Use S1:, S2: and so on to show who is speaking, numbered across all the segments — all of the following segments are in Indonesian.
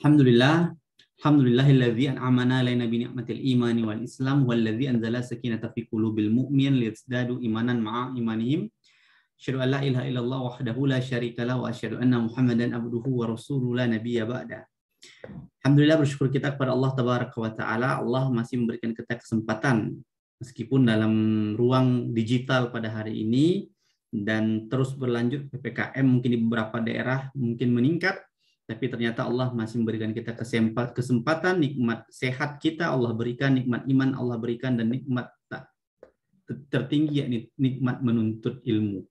S1: Alhamdulillah, Alhamdulillahilladzi an'amana alaina bi ni'matil imani wal islam walladzi anzala sakinata fi qulubil mu'min liyazdadu imanan ma'a imanihim. Asyhadu an la ilaha illallah wahdahu la syarikalah wa asyhadu anna Muhammadan abduhu wa rasuluhu la nabiyya ba'da. Alhamdulillah bersyukur kita kepada Allah tabaraka wa taala. Allah masih memberikan kita kesempatan meskipun dalam ruang digital pada hari ini dan terus berlanjut PPKM mungkin di beberapa daerah mungkin meningkat tapi ternyata Allah masih memberikan kita kesempatan nikmat sehat kita Allah berikan nikmat iman Allah berikan dan nikmat tak tertinggi yakni nikmat menuntut ilmu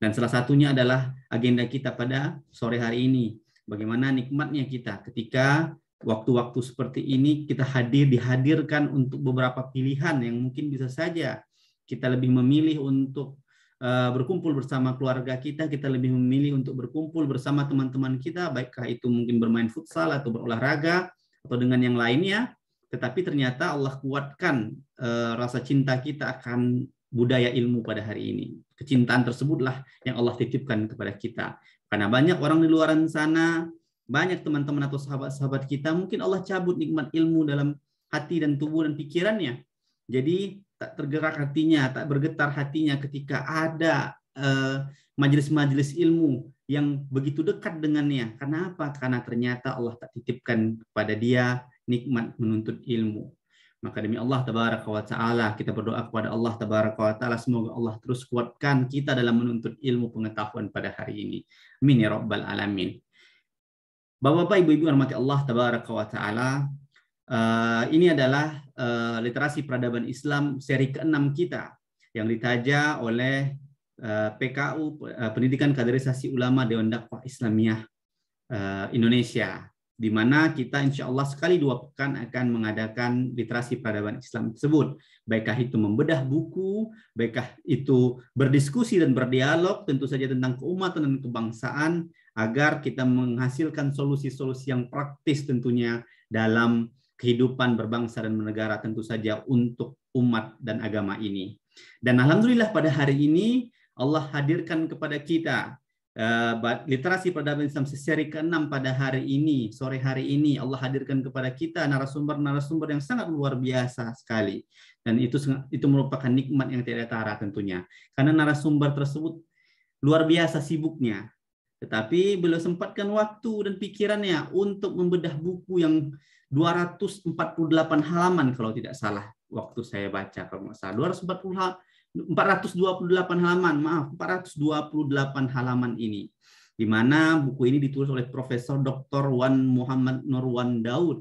S1: dan salah satunya adalah agenda kita pada sore hari ini bagaimana nikmatnya kita ketika waktu-waktu seperti ini kita hadir dihadirkan untuk beberapa pilihan yang mungkin bisa saja kita lebih memilih untuk Eh, berkumpul bersama keluarga kita, kita lebih memilih untuk berkumpul bersama teman-teman kita, baikkah itu mungkin bermain futsal atau berolahraga atau dengan yang lainnya. Tetapi ternyata Allah kuatkan eh, rasa cinta kita akan budaya ilmu pada hari ini. Kecintaan tersebutlah yang Allah titipkan kepada kita. Karena banyak orang di luar sana, banyak teman-teman atau sahabat-sahabat kita, mungkin Allah cabut nikmat ilmu dalam hati dan tubuh dan pikirannya. Jadi tak tergerak hatinya, tak bergetar hatinya ketika ada eh, majelis-majelis ilmu yang begitu dekat dengannya. Kenapa? Karena ternyata Allah tak titipkan kepada dia nikmat menuntut ilmu. Maka demi Allah tabaraka wa taala kita berdoa kepada Allah tabaraka wa taala semoga Allah terus kuatkan kita dalam menuntut ilmu pengetahuan pada hari ini. Amin ya rabbal alamin. Bapak-bapak, ibu-ibu hormati Allah tabaraka wa taala, Eh, ini adalah uh, literasi peradaban Islam seri ke-6 kita yang ditaja oleh uh, eh, PKU uh, Pendidikan Kaderisasi Ulama Dewan Dakwah Islamiyah uh, Indonesia di mana kita insya Allah sekali dua pekan akan mengadakan literasi peradaban Islam tersebut. Baikkah itu membedah buku, baikkah itu berdiskusi dan berdialog tentu saja tentang keumatan dan kebangsaan agar kita menghasilkan solusi-solusi yang praktis tentunya dalam kehidupan berbangsa dan bernegara tentu saja untuk umat dan agama ini. Dan alhamdulillah pada hari ini Allah hadirkan kepada kita uh, literasi peradaban Islam seri ke-6 pada hari ini, sore hari ini Allah hadirkan kepada kita narasumber-narasumber yang sangat luar biasa sekali. Dan itu itu merupakan nikmat yang tidak tara tentunya. Karena narasumber tersebut luar biasa sibuknya tetapi beliau sempatkan waktu dan pikirannya untuk membedah buku yang 248 halaman kalau tidak salah waktu saya baca kalau nggak salah 240 428 halaman maaf 428 halaman ini di mana buku ini ditulis oleh Profesor Dr. Wan Muhammad Nurwan Daud.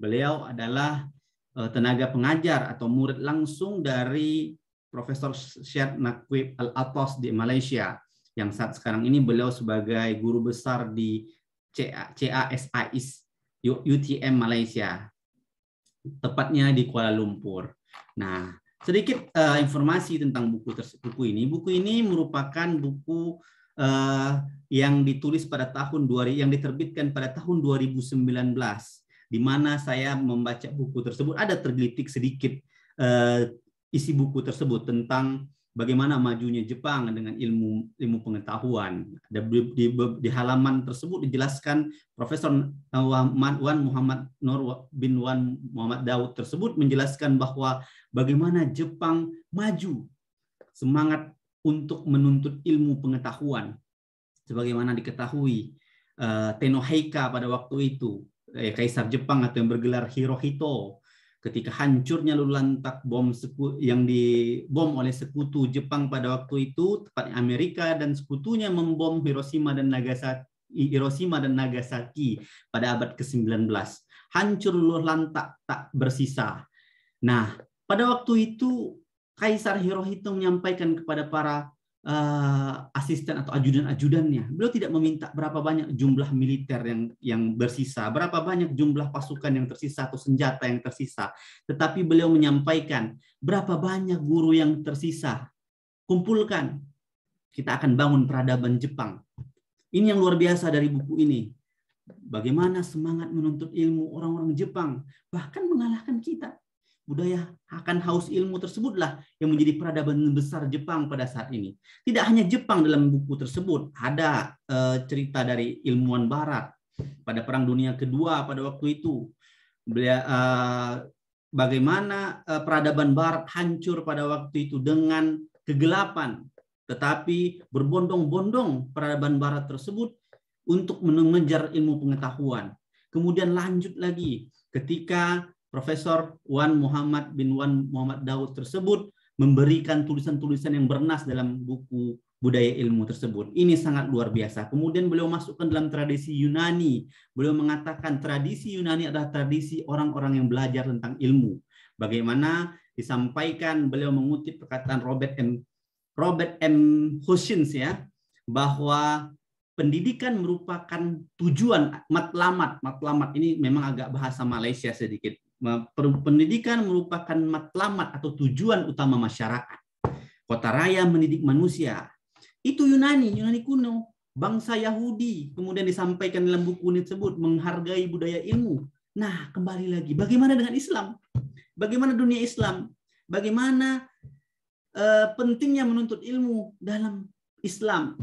S1: Beliau adalah eh, tenaga pengajar atau murid langsung dari Profesor Syed Naqib Al-Atos di Malaysia yang saat sekarang ini beliau sebagai guru besar di CASIS UTM Malaysia, tepatnya di Kuala Lumpur. Nah, sedikit uh, informasi tentang buku buku ini. Buku ini merupakan buku uh, yang ditulis pada tahun 2000 yang diterbitkan pada tahun 2019 di mana saya membaca buku tersebut ada tergelitik sedikit uh, isi buku tersebut tentang bagaimana majunya Jepang dengan ilmu ilmu pengetahuan. Di, di, di halaman tersebut dijelaskan Profesor Wan Muhammad Nur bin Wan Muhammad Daud tersebut menjelaskan bahwa bagaimana Jepang maju semangat untuk menuntut ilmu pengetahuan sebagaimana diketahui eh, Tenoheika pada waktu itu eh, kaisar Jepang atau yang bergelar Hirohito ketika hancurnya lulantak bom yang dibom oleh sekutu Jepang pada waktu itu, tepatnya Amerika dan sekutunya membom Hiroshima dan Nagasaki, Hiroshima dan Nagasaki pada abad ke-19. Hancur lulantak tak bersisa. Nah, pada waktu itu Kaisar Hirohito menyampaikan kepada para uh, asisten atau ajudan-ajudannya. Beliau tidak meminta berapa banyak jumlah militer yang yang bersisa, berapa banyak jumlah pasukan yang tersisa atau senjata yang tersisa, tetapi beliau menyampaikan berapa banyak guru yang tersisa. Kumpulkan. Kita akan bangun peradaban Jepang. Ini yang luar biasa dari buku ini. Bagaimana semangat menuntut ilmu orang-orang Jepang bahkan mengalahkan kita budaya akan haus ilmu tersebutlah yang menjadi peradaban besar Jepang pada saat ini. Tidak hanya Jepang dalam buku tersebut, ada eh, cerita dari ilmuwan Barat pada Perang Dunia Kedua pada waktu itu. Belia, eh, bagaimana eh, peradaban Barat hancur pada waktu itu dengan kegelapan, tetapi berbondong-bondong peradaban Barat tersebut untuk mengejar ilmu pengetahuan. Kemudian lanjut lagi ketika Profesor Wan Muhammad bin Wan Muhammad Daud tersebut memberikan tulisan-tulisan yang bernas dalam buku budaya ilmu tersebut. Ini sangat luar biasa. Kemudian beliau masukkan dalam tradisi Yunani. Beliau mengatakan tradisi Yunani adalah tradisi orang-orang yang belajar tentang ilmu. Bagaimana disampaikan beliau mengutip perkataan Robert M. Robert M. Hutchins ya bahwa pendidikan merupakan tujuan matlamat matlamat ini memang agak bahasa Malaysia sedikit pendidikan merupakan matlamat atau tujuan utama masyarakat. Kota raya mendidik manusia. Itu Yunani, Yunani kuno. Bangsa Yahudi kemudian disampaikan dalam buku ini tersebut menghargai budaya ilmu. Nah, kembali lagi, bagaimana dengan Islam? Bagaimana dunia Islam? Bagaimana uh, pentingnya menuntut ilmu dalam Islam?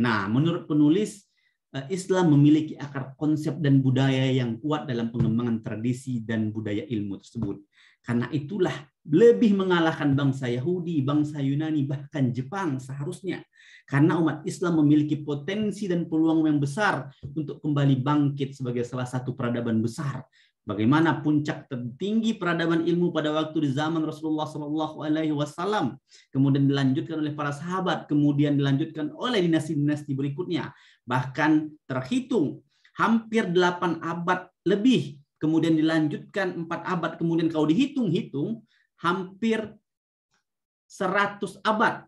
S1: Nah, menurut penulis Eh, Islam memiliki akar konsep dan budaya yang kuat dalam pengembangan tradisi dan budaya ilmu tersebut. Karena itulah lebih mengalahkan bangsa Yahudi, bangsa Yunani, bahkan Jepang seharusnya. Karena umat Islam memiliki potensi dan peluang yang besar untuk kembali bangkit sebagai salah satu peradaban besar Bagaimana puncak tertinggi peradaban ilmu pada waktu di zaman Rasulullah Shallallahu Alaihi Wasallam, kemudian dilanjutkan oleh para sahabat, kemudian dilanjutkan oleh dinasti-dinasti berikutnya, bahkan terhitung hampir 8 abad lebih, kemudian dilanjutkan empat abad, kemudian kau dihitung-hitung hampir 100 abad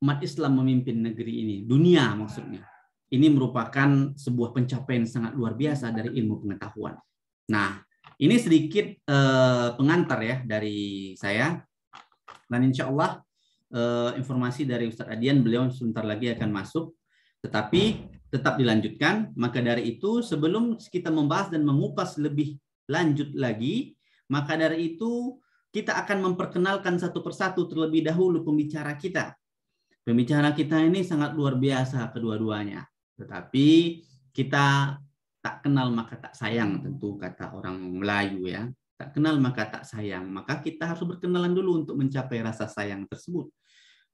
S1: umat Islam memimpin negeri ini, dunia maksudnya. Ini merupakan sebuah pencapaian sangat luar biasa dari ilmu pengetahuan. Nah, ini sedikit eh, pengantar ya dari saya. Dan insya Allah eh, informasi dari Ustadz Adian beliau sebentar lagi akan masuk. Tetapi tetap dilanjutkan. Maka dari itu sebelum kita membahas dan mengupas lebih lanjut lagi, maka dari itu kita akan memperkenalkan satu persatu terlebih dahulu pembicara kita. Pembicara kita ini sangat luar biasa kedua-duanya. Tetapi kita tak kenal maka tak sayang tentu kata orang Melayu ya tak kenal maka tak sayang maka kita harus berkenalan dulu untuk mencapai rasa sayang tersebut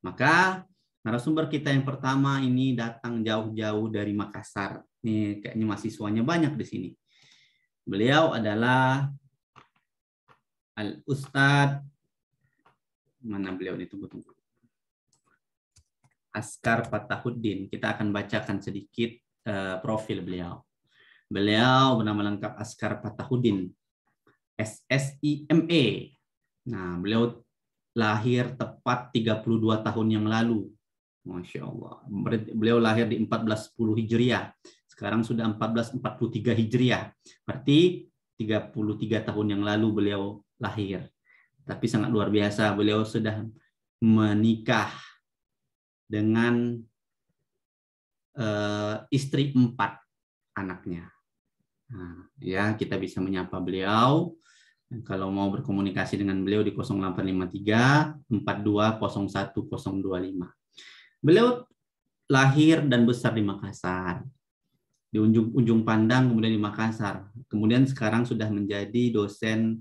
S1: maka narasumber kita yang pertama ini datang jauh-jauh dari Makassar Ini kayaknya mahasiswanya banyak di sini beliau adalah al Ustadz mana beliau ini tunggu-tunggu Askar Fatahuddin kita akan bacakan sedikit eh, profil beliau Beliau bernama lengkap Askar Fatahudin, SSIMA. E. Nah, beliau lahir tepat 32 tahun yang lalu. Masya Allah. Beliau lahir di 1410 Hijriah. Sekarang sudah 1443 Hijriah. Berarti 33 tahun yang lalu beliau lahir. Tapi sangat luar biasa. Beliau sudah menikah dengan uh, istri empat anaknya. Nah, ya kita bisa menyapa beliau. Kalau mau berkomunikasi dengan beliau di 0853 4201025. Beliau lahir dan besar di Makassar. Di ujung ujung pandang kemudian di Makassar. Kemudian sekarang sudah menjadi dosen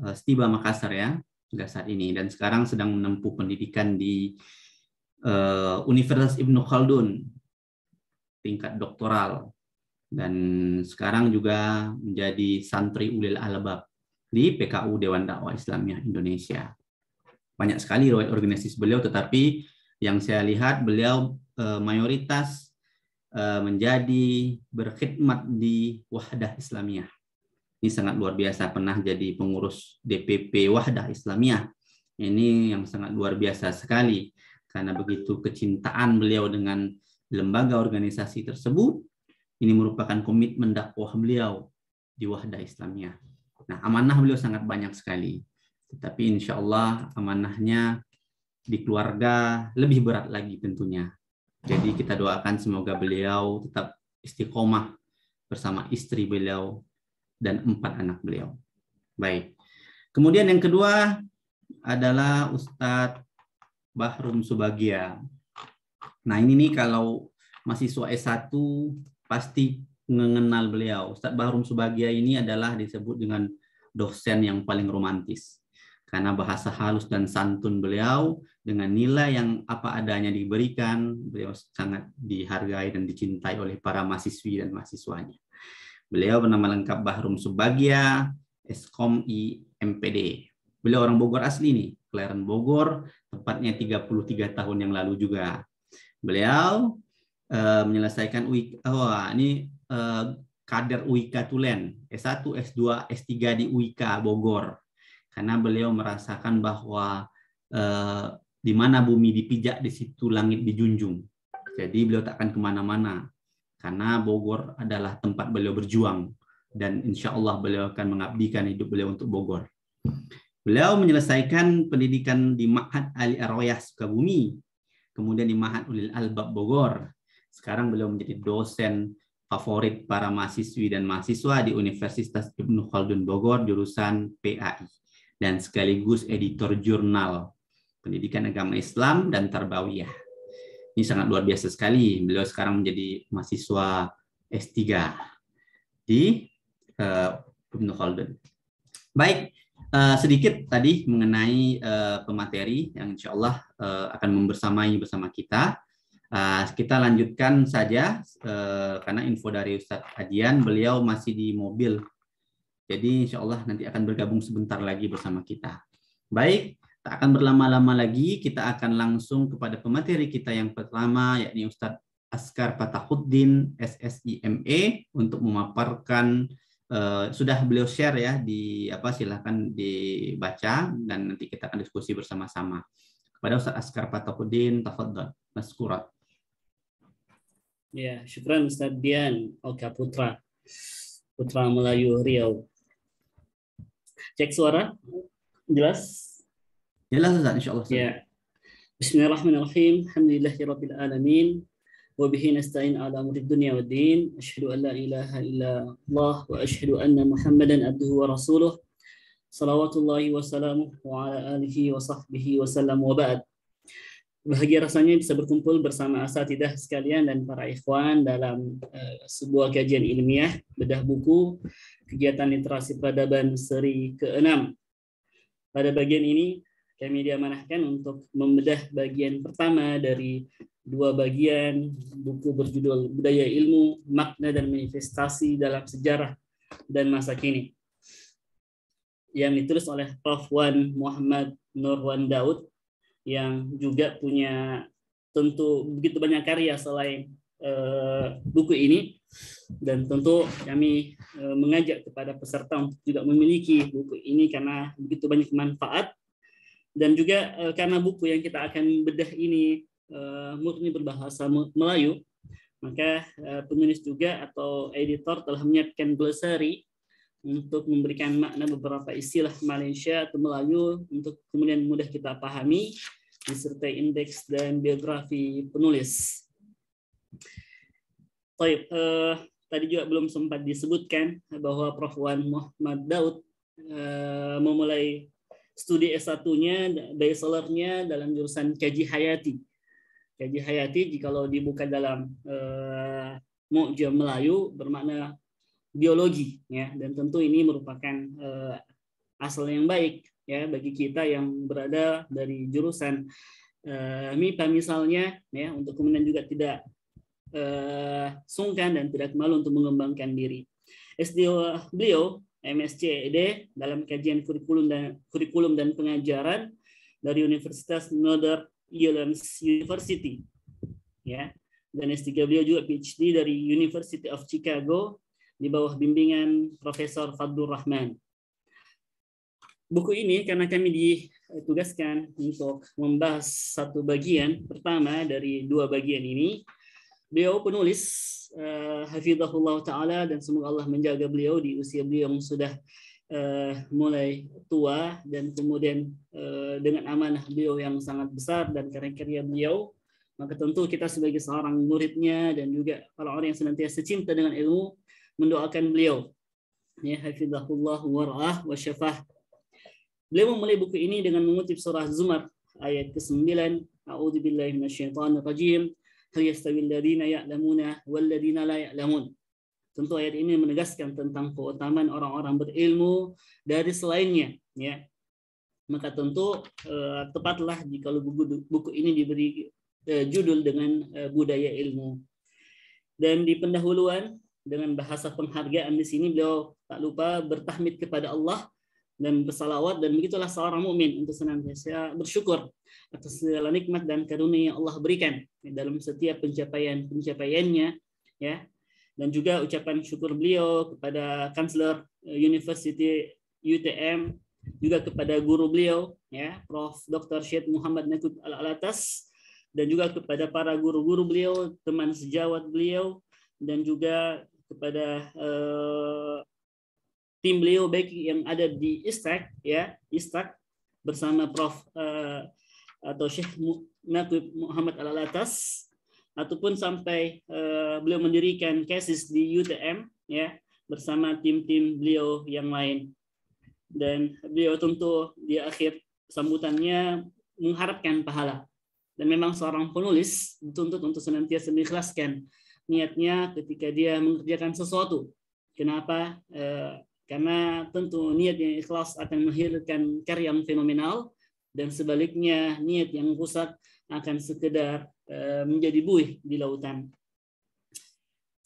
S1: uh, eh, Stiba Makassar ya, hingga saat ini dan sekarang sedang menempuh pendidikan di uh, Universitas Ibnu Khaldun tingkat doktoral dan sekarang juga menjadi santri ulil albab di PKU Dewan Dakwah Islamiyah Indonesia. Banyak sekali riwayat organisasi beliau, tetapi yang saya lihat beliau eh, mayoritas eh, menjadi berkhidmat di Wahdah Islamiyah. Ini sangat luar biasa, pernah jadi pengurus DPP Wahdah Islamiyah. Ini yang sangat luar biasa sekali, karena begitu kecintaan beliau dengan lembaga organisasi tersebut, ini merupakan komitmen dakwah beliau di Wahdah Islamnya. Nah, amanah beliau sangat banyak sekali. Tetapi insya Allah amanahnya di keluarga lebih berat lagi tentunya. Jadi kita doakan semoga beliau tetap istiqomah bersama istri beliau dan empat anak beliau. Baik. Kemudian yang kedua adalah Ustadz Bahrum Subagia. Nah ini nih kalau mahasiswa S1 pasti mengenal beliau. Ustadz Bahrum Subagia ini adalah disebut dengan dosen yang paling romantis. Karena bahasa halus dan santun beliau dengan nilai yang apa adanya diberikan, beliau sangat dihargai dan dicintai oleh para mahasiswi dan mahasiswanya. Beliau bernama lengkap Bahrum Subagia, Eskom I MPD. Beliau orang Bogor asli nih, kelahiran Bogor, tepatnya 33 tahun yang lalu juga. Beliau Eh, menyelesaikan UIK. Oh, ah, ini eh, kader UIK Tulen, S1, S2, S3 di UIK Bogor. Karena beliau merasakan bahwa eh, di mana bumi dipijak, di situ langit dijunjung. Jadi beliau takkan kemana-mana. Karena Bogor adalah tempat beliau berjuang. Dan insya Allah beliau akan mengabdikan hidup beliau untuk Bogor. Beliau menyelesaikan pendidikan di Ma'had Ali Arroyah Sukabumi. Kemudian di Ma'had Ulil Albab Bogor. Sekarang beliau menjadi dosen favorit para mahasiswi dan mahasiswa di Universitas Ibnu Khaldun Bogor jurusan PAI dan sekaligus editor jurnal Pendidikan Agama Islam dan Tarbawiyah. Ini sangat luar biasa sekali. Beliau sekarang menjadi mahasiswa S3 di uh, eh, Ibnu Khaldun. Baik, uh, sedikit tadi mengenai uh, pemateri yang insya Allah uh, akan membersamai bersama kita Uh, kita lanjutkan saja eh, karena info dari Ustadz Adian, beliau masih di mobil. Jadi insya Allah nanti akan bergabung sebentar lagi bersama kita. Baik, tak akan berlama-lama lagi, kita akan langsung kepada pemateri kita yang pertama, yakni Ustadz Askar Patahuddin, SSIME, untuk memaparkan Uh, sudah beliau share ya di apa silahkan dibaca dan nanti kita akan diskusi bersama-sama kepada Ustadz Askar Patakuddin Mas maskurat
S2: Ya, syukran Ustaz Dian. Oke, Putra. Putra Melayu Riau. Cek suara. Jelas?
S1: Jelas Ustaz, insyaallah. Ya.
S2: Bismillahirrahmanirrahim. Alhamdulillahirabbil alamin. وبه نستعين على أمر الدنيا والدين أشهد أن لا إله إلا الله وأشهد أن محمدا عبده ورسوله صلوات الله وسلامه وعلى آله وصحبه وسلم وبعد bahagia rasanya bisa berkumpul bersama asal Tidak sekalian dan para ikhwan dalam uh, sebuah kajian ilmiah bedah buku kegiatan literasi peradaban seri ke-6. Pada bagian ini kami diamanahkan untuk membedah bagian pertama dari dua bagian buku berjudul Budaya Ilmu, Makna dan Manifestasi dalam Sejarah dan Masa Kini yang ditulis oleh Prof. Wan Muhammad Nurwan Daud yang juga punya tentu begitu banyak karya selain uh, buku ini dan tentu kami uh, mengajak kepada peserta untuk juga memiliki buku ini karena begitu banyak manfaat dan juga uh, karena buku yang kita akan bedah ini uh, murni berbahasa Melayu maka uh, penulis juga atau editor telah menyiapkan glossary untuk memberikan makna beberapa istilah Malaysia atau Melayu untuk kemudian mudah kita pahami disertai indeks dan biografi penulis. Baik, eh, tadi juga belum sempat disebutkan bahwa Prof. Wan Muhammad Daud eh, memulai studi S1-nya, bachelor-nya dalam jurusan Kaji Hayati. Kaji Hayati kalau dibuka dalam eh, Mu'jam Melayu bermakna biologi ya dan tentu ini merupakan eh, asal yang baik ya bagi kita yang berada dari jurusan uh, eh, MIPA misalnya ya untuk kemudian juga tidak uh, sungkan dan tidak malu untuk mengembangkan diri. SDO beliau MSCED dalam kajian kurikulum dan kurikulum dan pengajaran dari Universitas Northern Ireland University. Ya. Dan S3 beliau juga PhD dari University of Chicago di bawah bimbingan Profesor Fadlur Rahman buku ini karena kami ditugaskan untuk membahas satu bagian pertama dari dua bagian ini. Beliau penulis uh, Hafizahullah Ta'ala dan semoga Allah menjaga beliau di usia beliau yang sudah uh, mulai tua dan kemudian uh, dengan amanah beliau yang sangat besar dan karya-karya beliau maka tentu kita sebagai seorang muridnya dan juga para orang yang senantiasa cinta dengan ilmu mendoakan beliau ya hafizahullah warah wa syafah Beliau memulai buku ini dengan mengutip surah Zumar ayat ke-9, A'udzu billahi Hal yastawil ladzina ya'lamuna wal ladzina la ya'lamun. Tentu ayat ini menegaskan tentang keutamaan orang-orang berilmu dari selainnya, ya. Maka tentu eh, tepatlah jika buku, buku ini diberi eh, judul dengan eh, budaya ilmu. Dan di pendahuluan dengan bahasa penghargaan di sini beliau tak lupa bertahmid kepada Allah dan bersalawat dan begitulah seorang mukmin untuk senantiasa bersyukur atas segala nikmat dan karunia yang Allah berikan dalam setiap pencapaian pencapaiannya ya dan juga ucapan syukur beliau kepada kanselor eh, University UTM juga kepada guru beliau ya Prof Dr. Syed Muhammad Nekut Al Alatas dan juga kepada para guru-guru beliau teman sejawat beliau dan juga kepada uh, tim beliau baik yang ada di Istak ya Istak bersama Prof uh, atau Syekh Muhammad Al Alatas ataupun sampai uh, beliau mendirikan kesis di UTM ya bersama tim-tim beliau yang lain dan beliau tentu di akhir sambutannya mengharapkan pahala dan memang seorang penulis dituntut untuk senantiasa mengikhlaskan niatnya ketika dia mengerjakan sesuatu kenapa eh, karena tentu niat yang ikhlas akan menghasilkan karya yang fenomenal dan sebaliknya niat yang rusak akan sekedar eh, menjadi buih di lautan.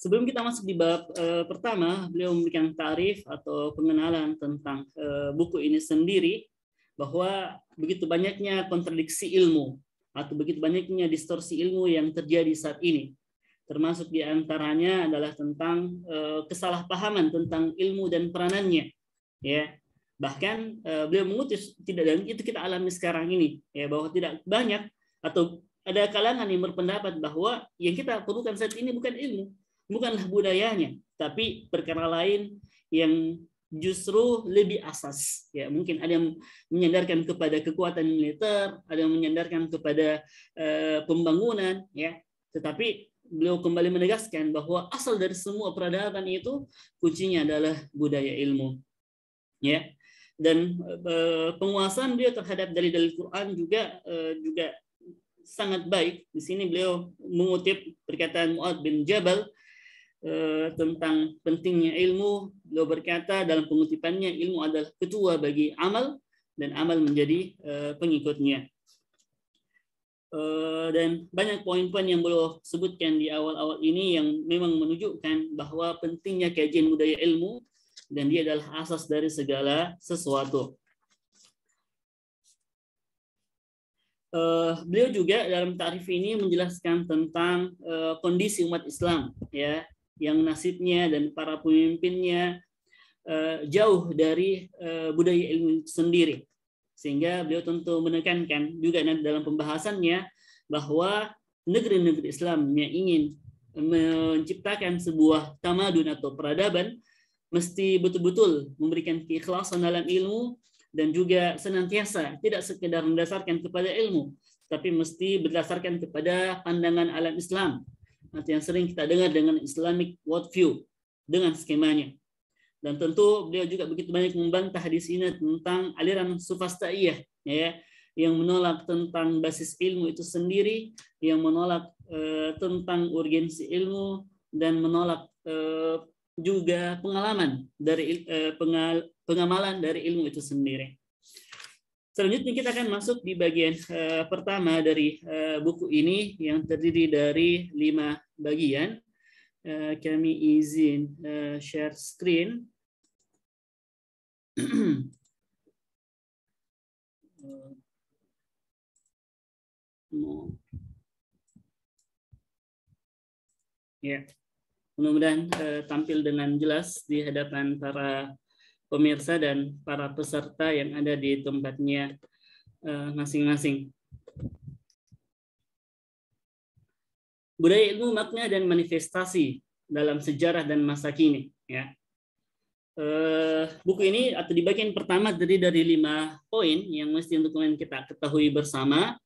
S2: Sebelum kita masuk di bab eh, pertama, beliau memberikan tarif atau pengenalan tentang eh, buku ini sendiri bahwa begitu banyaknya kontradiksi ilmu atau begitu banyaknya distorsi ilmu yang terjadi saat ini termasuk diantaranya adalah tentang eh, kesalahpahaman tentang ilmu dan peranannya ya bahkan eh, beliau mengutus tidak dan itu kita alami sekarang ini ya bahwa tidak banyak atau ada kalangan yang berpendapat bahwa yang kita perlukan saat ini bukan ilmu bukanlah budayanya tapi perkara lain yang justru lebih asas ya mungkin ada yang menyandarkan kepada kekuatan militer ada yang menyandarkan kepada uh, pembangunan ya tetapi beliau kembali menegaskan bahwa asal dari semua peradaban itu kuncinya adalah budaya ilmu. Ya. Dan eh, penguasaan beliau terhadap dalil-dalil Quran juga eh, juga sangat baik. Di sini beliau mengutip perkataan Mu'ad bin Jabal eh, tentang pentingnya ilmu. Beliau berkata dalam pengutipannya ilmu adalah ketua bagi amal dan amal menjadi pengikutnya. Eh, dan banyak poin-poin yang beliau sebutkan di awal-awal ini yang memang menunjukkan bahwa pentingnya kajian budaya ilmu dan dia adalah asas dari segala sesuatu. Uh, beliau juga dalam tarif ini menjelaskan tentang uh, kondisi umat Islam ya yang nasibnya dan para pemimpinnya uh, jauh dari uh, budaya ilmu sendiri sehingga beliau tentu menekankan juga dalam pembahasannya bahwa negeri-negeri Islam yang ingin menciptakan sebuah tamadun atau peradaban mesti betul-betul memberikan keikhlasan dalam ilmu dan juga senantiasa tidak sekedar mendasarkan kepada ilmu tapi mesti berdasarkan kepada pandangan alam Islam atau yang sering kita dengar dengan Islamic worldview dengan skemanya dan tentu beliau juga begitu banyak membantah di sini tentang aliran sufastaiyah ya yang menolak tentang basis ilmu itu sendiri yang menolak e, tentang urgensi ilmu dan menolak e, juga pengalaman dari e, pengal, pengamalan dari ilmu itu sendiri. Selanjutnya kita akan masuk di bagian uh, pertama dari uh, buku ini yang terdiri dari lima bagian.
S3: kami izin share screen. Ya,
S2: mudah-mudahan uh, tampil dengan jelas di hadapan para pemirsa dan para peserta yang ada di tempatnya eh, masing-masing. Uh, Budaya ilmu makna dan manifestasi dalam sejarah dan masa kini. Ya, Uh, buku ini atau di bagian pertama dari dari lima poin yang mesti untuk kalian kita ketahui bersama.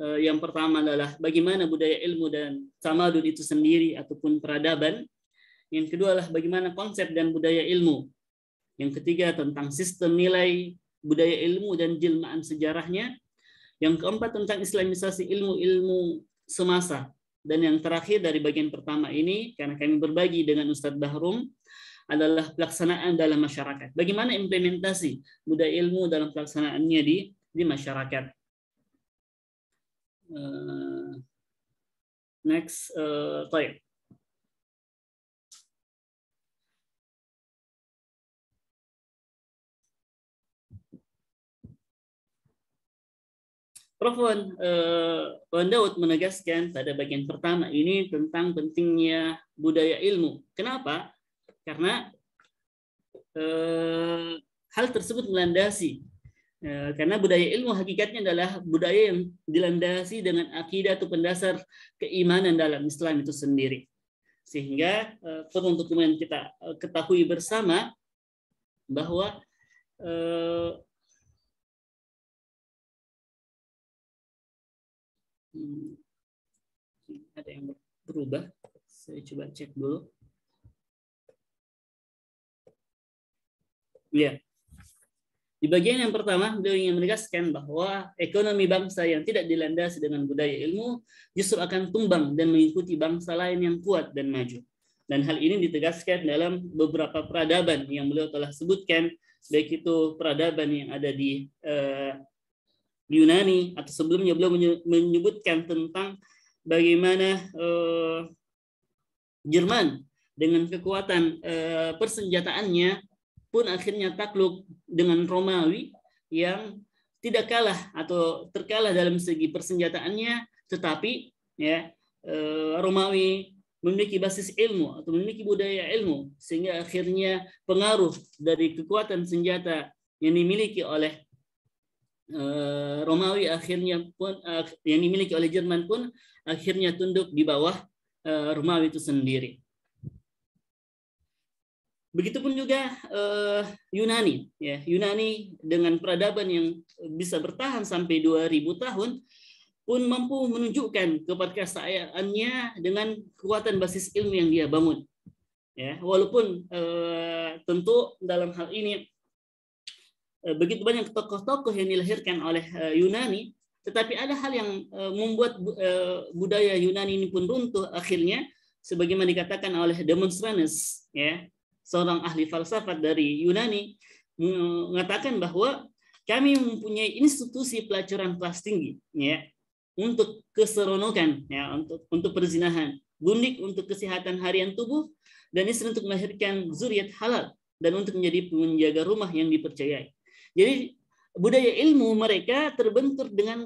S2: Uh, yang pertama adalah bagaimana budaya ilmu dan samadun itu sendiri ataupun peradaban. Yang kedua adalah bagaimana konsep dan budaya ilmu. Yang ketiga tentang sistem nilai budaya ilmu dan jelmaan sejarahnya. Yang keempat tentang islamisasi ilmu-ilmu semasa. Dan yang terakhir dari bagian pertama ini, karena kami berbagi dengan Ustadz Bahrum, adalah pelaksanaan dalam masyarakat. Bagaimana implementasi budaya ilmu dalam pelaksanaannya di di masyarakat.
S3: Eh, next, uh, Prof.
S2: Eh, Wan Daud menegaskan pada bagian pertama ini tentang pentingnya budaya ilmu. Kenapa? karena eh, hal tersebut melandasi eh, karena budaya ilmu hakikatnya adalah budaya yang dilandasi dengan akidah atau pendasar keimanan dalam Islam itu sendiri
S3: sehingga eh, perlu untuk kemudian kita eh, ketahui bersama bahwa eh, hmm, ada yang berubah saya coba cek dulu Ya,
S2: Di bagian yang pertama, beliau ingin menegaskan bahwa ekonomi bangsa yang tidak dilandasi dengan budaya ilmu justru akan tumbang dan mengikuti bangsa lain yang kuat dan maju. Dan hal ini ditegaskan dalam beberapa peradaban yang beliau telah sebutkan, baik itu peradaban yang ada di eh, Yunani atau sebelumnya beliau menyebutkan tentang bagaimana eh, Jerman dengan kekuatan eh, persenjataannya pun akhirnya takluk dengan Romawi yang tidak kalah atau terkalah dalam segi persenjataannya tetapi ya eh, Romawi memiliki basis ilmu atau memiliki budaya ilmu sehingga akhirnya pengaruh dari kekuatan senjata yang dimiliki oleh eh, Romawi akhirnya pun eh, yang dimiliki oleh Jerman pun akhirnya tunduk di bawah Romawi itu sendiri. Begitupun juga uh, Yunani, ya Yunani dengan peradaban yang bisa bertahan sampai 2000 tahun pun mampu menunjukkan kepercayaannya dengan kekuatan basis ilmu yang dia bangun. Ya, walaupun eh, tentu dalam hal ini eh, begitu banyak tokoh-tokoh yang dilahirkan oleh eh, Yunani, tetapi ada hal yang membuat budaya Yunani ini pun runtuh akhirnya sebagaimana dikatakan oleh Demonstranes ya seorang ahli falsafat dari Yunani mengatakan bahwa kami mempunyai institusi pelacuran kelas tinggi ya untuk keseronokan ya untuk untuk perzinahan gundik untuk kesehatan harian tubuh dan istri untuk melahirkan zuriat halal dan untuk menjadi penjaga rumah yang dipercayai jadi budaya ilmu mereka terbentur dengan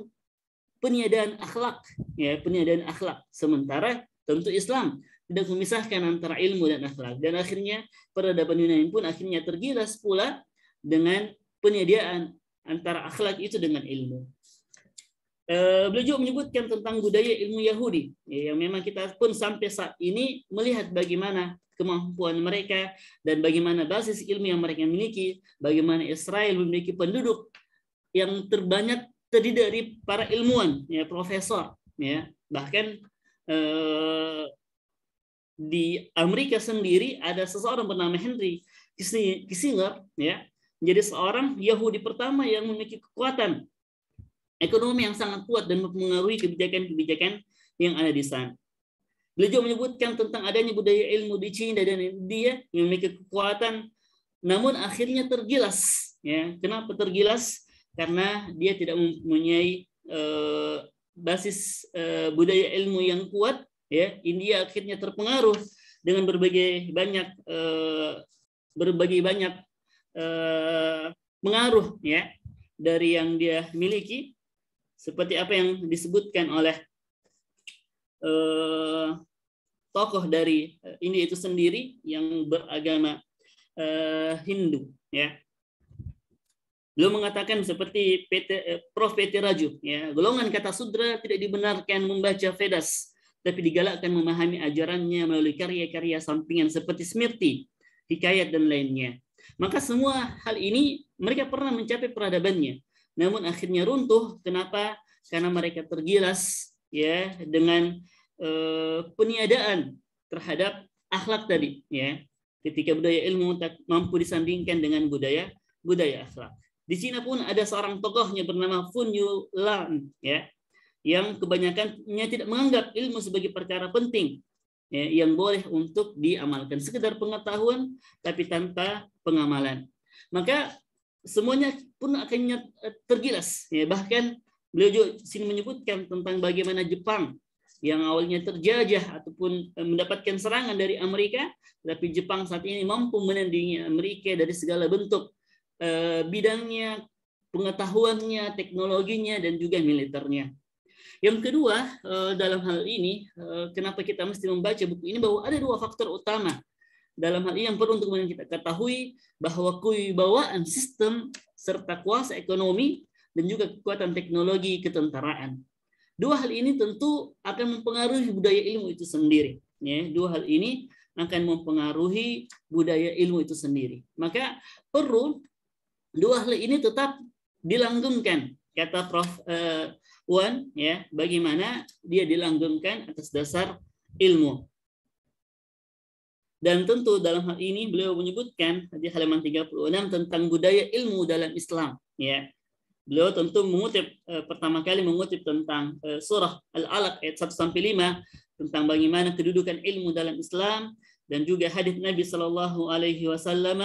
S2: peniadaan akhlak ya peniadaan akhlak sementara tentu Islam tidak memisahkan antara ilmu dan akhlak. Dan akhirnya peradaban Yunani pun akhirnya tergilas pula dengan penyediaan antara akhlak itu dengan ilmu. Eh, beliau juga menyebutkan tentang budaya ilmu Yahudi ya, yang memang kita pun sampai saat ini melihat bagaimana kemampuan mereka dan bagaimana basis ilmu yang mereka miliki, bagaimana Israel memiliki penduduk yang terbanyak terdiri dari para ilmuwan, ya profesor, ya bahkan eh, di Amerika sendiri ada seseorang bernama Henry Kissinger ya menjadi seorang Yahudi pertama yang memiliki kekuatan ekonomi yang sangat kuat dan mempengaruhi kebijakan-kebijakan yang ada di sana. Beliau juga menyebutkan tentang adanya budaya ilmu di Cina dan India yang memiliki kekuatan namun akhirnya tergilas ya. Kenapa tergilas? Karena dia tidak mempunyai uh, basis uh, budaya ilmu yang kuat ya India akhirnya terpengaruh dengan berbagai banyak eh, berbagai banyak eh, pengaruh ya dari yang dia miliki seperti apa yang disebutkan oleh eh, tokoh dari India itu sendiri yang beragama eh, Hindu ya Beliau mengatakan seperti PT, eh, Prof. PT Raju, ya, golongan kata sudra tidak dibenarkan membaca Vedas tapi digalakkan memahami ajarannya melalui karya-karya sampingan seperti Smirti, Hikayat, dan lainnya. Maka semua hal ini mereka pernah mencapai peradabannya. Namun akhirnya runtuh. Kenapa? Karena mereka tergilas ya dengan e, peniadaan terhadap akhlak tadi ya. Ketika budaya ilmu tak mampu disandingkan dengan budaya budaya akhlak. Di Cina pun ada seorang tokohnya bernama Fun Yulan ya yang kebanyakannya tidak menganggap ilmu sebagai perkara penting ya, yang boleh untuk diamalkan sekedar pengetahuan tapi tanpa pengamalan maka semuanya pun akan tergilas ya, bahkan beliau juga sini menyebutkan tentang bagaimana Jepang yang awalnya terjajah ataupun eh, mendapatkan serangan dari Amerika tapi Jepang saat ini mampu menandingi Amerika dari segala bentuk eh, bidangnya pengetahuannya teknologinya dan juga militernya yang kedua, eh, dalam hal ini, eh, kenapa kita mesti membaca buku ini, bahwa ada dua faktor utama dalam hal ini yang perlu untuk kita ketahui bahwa kewibawaan sistem serta kuasa ekonomi dan juga kekuatan teknologi ketentaraan. Dua hal ini tentu akan mempengaruhi budaya ilmu itu sendiri. Ya, dua hal ini akan mempengaruhi budaya ilmu itu sendiri. Maka perlu dua hal ini tetap dilanggengkan, kata Prof. Eh, One ya bagaimana dia dilanggengkan atas dasar ilmu. Dan tentu dalam hal ini beliau menyebutkan di halaman 36 tentang budaya ilmu dalam Islam ya. Beliau tentu mengutip eh, pertama kali mengutip tentang eh, surah Al-Alaq ayat 1 sampai 5 tentang bagaimana kedudukan ilmu dalam Islam dan juga hadis Nabi Shallallahu alaihi wasallam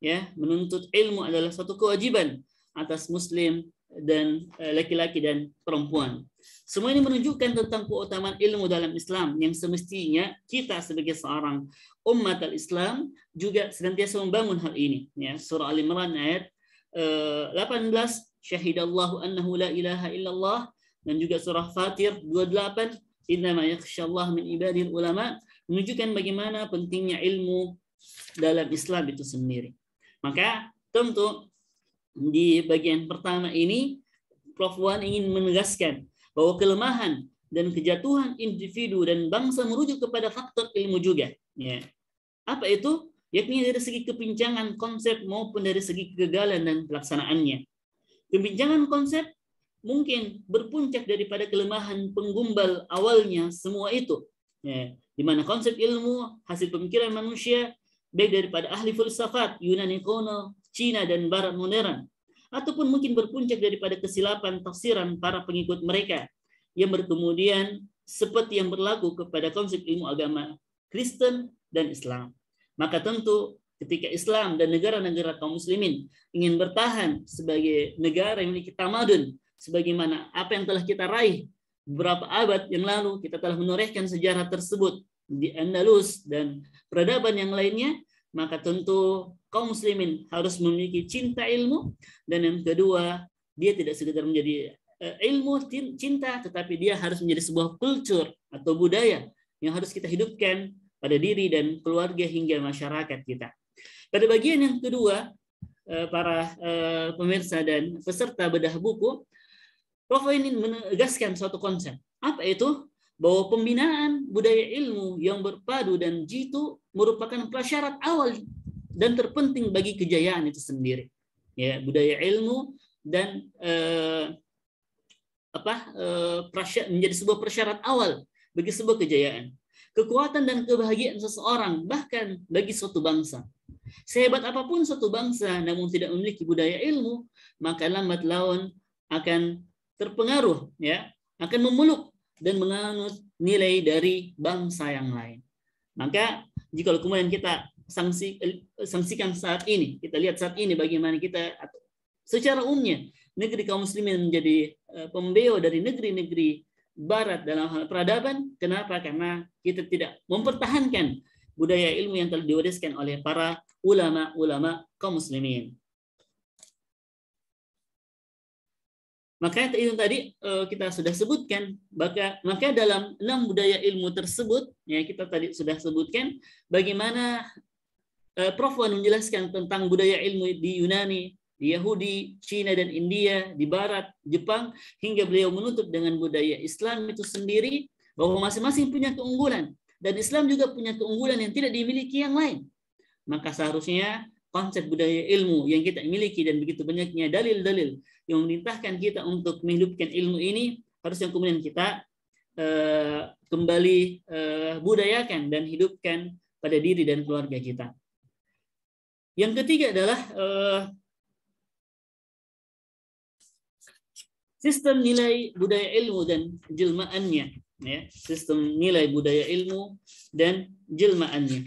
S2: ya menuntut ilmu adalah suatu kewajiban atas muslim dan eh, laki-laki dan perempuan. Semua ini menunjukkan tentang keutamaan ilmu dalam Islam yang semestinya kita sebagai seorang umat al-Islam juga senantiasa membangun hal ini. Ya, surah Al-Imran ayat 18 eh, syahidallahu annahu la ilaha illallah dan juga surah Fatir 28 ma yakhsyallah min ibadil ulama menunjukkan bagaimana pentingnya ilmu dalam Islam itu sendiri. Maka tentu di bagian pertama ini Prof. Wan ingin menegaskan bahwa kelemahan dan kejatuhan individu dan bangsa merujuk kepada faktor ilmu juga. Ya. Apa itu? Yakni dari segi kepincangan konsep maupun dari segi kegagalan dan pelaksanaannya. Kepincangan konsep mungkin berpuncak daripada kelemahan penggumbal awalnya semua itu. Ya. Di mana konsep ilmu, hasil pemikiran manusia, baik daripada ahli filsafat Yunani Kono, Cina dan Barat modern, ataupun mungkin berpuncak daripada kesilapan tafsiran para pengikut mereka yang berkemudian seperti yang berlaku kepada konsep ilmu agama Kristen dan Islam. Maka tentu ketika Islam dan negara-negara kaum muslimin ingin bertahan sebagai negara yang memiliki tamadun sebagaimana apa yang telah kita raih beberapa abad yang lalu kita telah menorehkan sejarah tersebut di Andalus dan peradaban yang lainnya maka tentu kaum muslimin harus memiliki cinta ilmu dan yang kedua dia tidak sekedar menjadi eh, ilmu cinta tetapi dia harus menjadi sebuah kultur atau budaya yang harus kita hidupkan pada diri dan keluarga hingga masyarakat kita. Pada bagian yang kedua eh, para eh, pemirsa dan peserta bedah buku Prof ini menegaskan suatu konsep. Apa itu? Bahwa pembinaan budaya ilmu yang berpadu dan jitu merupakan prasyarat awal dan terpenting bagi kejayaan itu sendiri. Ya, budaya ilmu dan eh, apa eh, prasyarat, menjadi sebuah persyarat awal bagi sebuah kejayaan. Kekuatan dan kebahagiaan seseorang bahkan bagi suatu bangsa. Sehebat apapun suatu bangsa namun tidak memiliki budaya ilmu, maka lambat laun akan terpengaruh ya, akan memeluk dan menganut nilai dari bangsa yang lain. Maka jika kemudian kita sanksi eh, sanksikan saat ini. Kita lihat saat ini bagaimana kita secara umumnya negeri kaum muslimin menjadi eh, pembeo dari negeri-negeri barat dalam hal peradaban. Kenapa? Karena kita tidak mempertahankan budaya ilmu yang telah diwariskan oleh para ulama-ulama kaum muslimin. Makanya itu tadi eh, kita sudah sebutkan, maka maka dalam enam budaya ilmu tersebut ya kita tadi sudah sebutkan bagaimana Eh, Prof Wan menjelaskan tentang budaya ilmu di Yunani, di Yahudi, Cina dan India, di Barat, Jepang, hingga beliau menutup dengan budaya Islam itu sendiri bahwa masing-masing punya keunggulan dan Islam juga punya keunggulan yang tidak dimiliki yang lain. Maka seharusnya konsep budaya ilmu yang kita miliki dan begitu banyaknya dalil-dalil yang memerintahkan kita untuk menghidupkan ilmu ini harus yang kemudian kita uh, kembali uh, budayakan dan hidupkan pada diri dan keluarga kita. Yang ketiga adalah uh, sistem nilai budaya ilmu dan
S3: jelmaannya. Ya, sistem nilai budaya ilmu dan jelmaannya.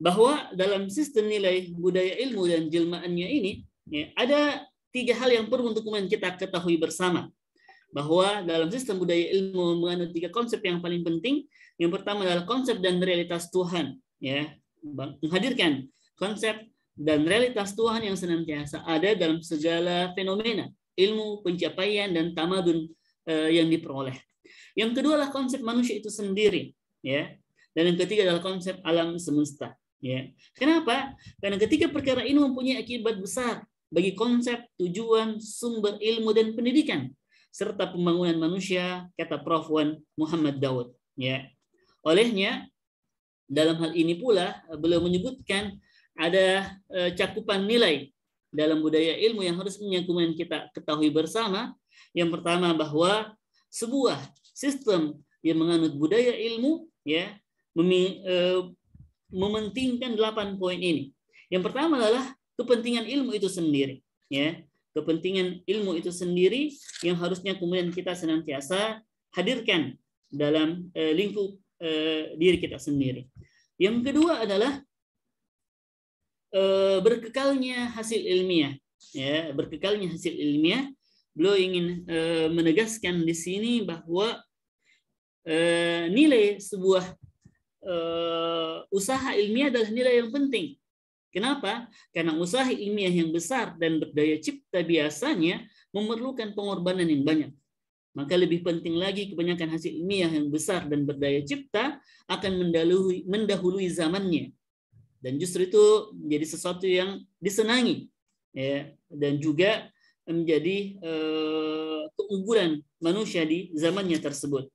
S3: Bahwa dalam sistem nilai budaya ilmu dan jelmaannya ini ya,
S2: ada tiga hal yang perlu untuk kita ketahui bersama bahwa dalam sistem budaya ilmu mengandung tiga konsep yang paling penting. Yang pertama adalah konsep dan realitas Tuhan, ya, menghadirkan konsep dan realitas Tuhan yang senantiasa ada dalam segala fenomena, ilmu, pencapaian dan tamadun eh, yang diperoleh. Yang kedua adalah konsep manusia itu sendiri, ya. Dan yang ketiga adalah konsep alam semesta, ya. Kenapa? Karena ketika perkara ini mempunyai akibat besar bagi konsep, tujuan, sumber ilmu dan pendidikan serta pembangunan manusia kata Prof. Wan Muhammad Daud ya olehnya dalam hal ini pula beliau menyebutkan ada e, cakupan nilai dalam budaya ilmu yang harus menyangkumkan kita ketahui bersama yang pertama bahwa sebuah sistem yang menganut budaya ilmu ya e, mementingkan delapan poin ini. Yang pertama adalah kepentingan ilmu itu sendiri, ya kepentingan ilmu itu sendiri yang harusnya kemudian kita senantiasa hadirkan dalam eh, lingkup eh, diri kita sendiri. Yang kedua adalah eh, berkekalnya hasil ilmiah. Ya, berkekalnya hasil ilmiah. Beliau ingin menegaskan di sini bahwa nilai sebuah usaha ilmiah adalah nilai yang penting Kenapa? Karena usaha ilmiah yang besar dan berdaya cipta biasanya memerlukan pengorbanan yang banyak. Maka lebih penting lagi kebanyakan hasil ilmiah yang besar dan berdaya cipta akan mendahului, mendahului zamannya. Dan justru itu menjadi sesuatu yang disenangi. Ya, dan juga menjadi eh, keunggulan manusia di zamannya tersebut.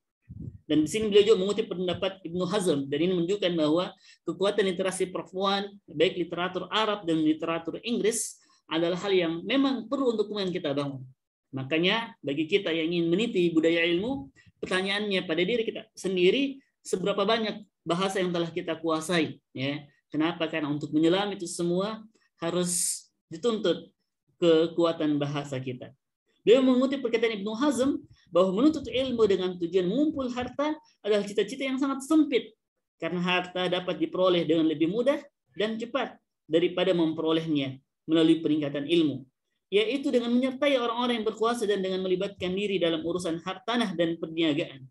S2: Dan di sini beliau juga mengutip pendapat Ibnu Hazm dan ini menunjukkan bahwa kekuatan literasi perempuan baik literatur Arab dan literatur Inggris adalah hal yang memang perlu untuk kemudian kita bangun. Makanya bagi kita yang ingin meniti budaya ilmu, pertanyaannya pada diri kita sendiri seberapa banyak bahasa yang telah kita kuasai, ya. Kenapa? Karena untuk menyelam itu semua harus dituntut kekuatan bahasa kita. Beliau mengutip perkataan Ibnu Hazm bahwa menuntut ilmu dengan tujuan mengumpul harta adalah cita-cita yang sangat sempit karena harta dapat diperoleh dengan lebih mudah dan cepat daripada memperolehnya melalui peningkatan ilmu yaitu dengan menyertai orang-orang yang berkuasa dan dengan melibatkan diri dalam urusan hartanah dan perniagaan.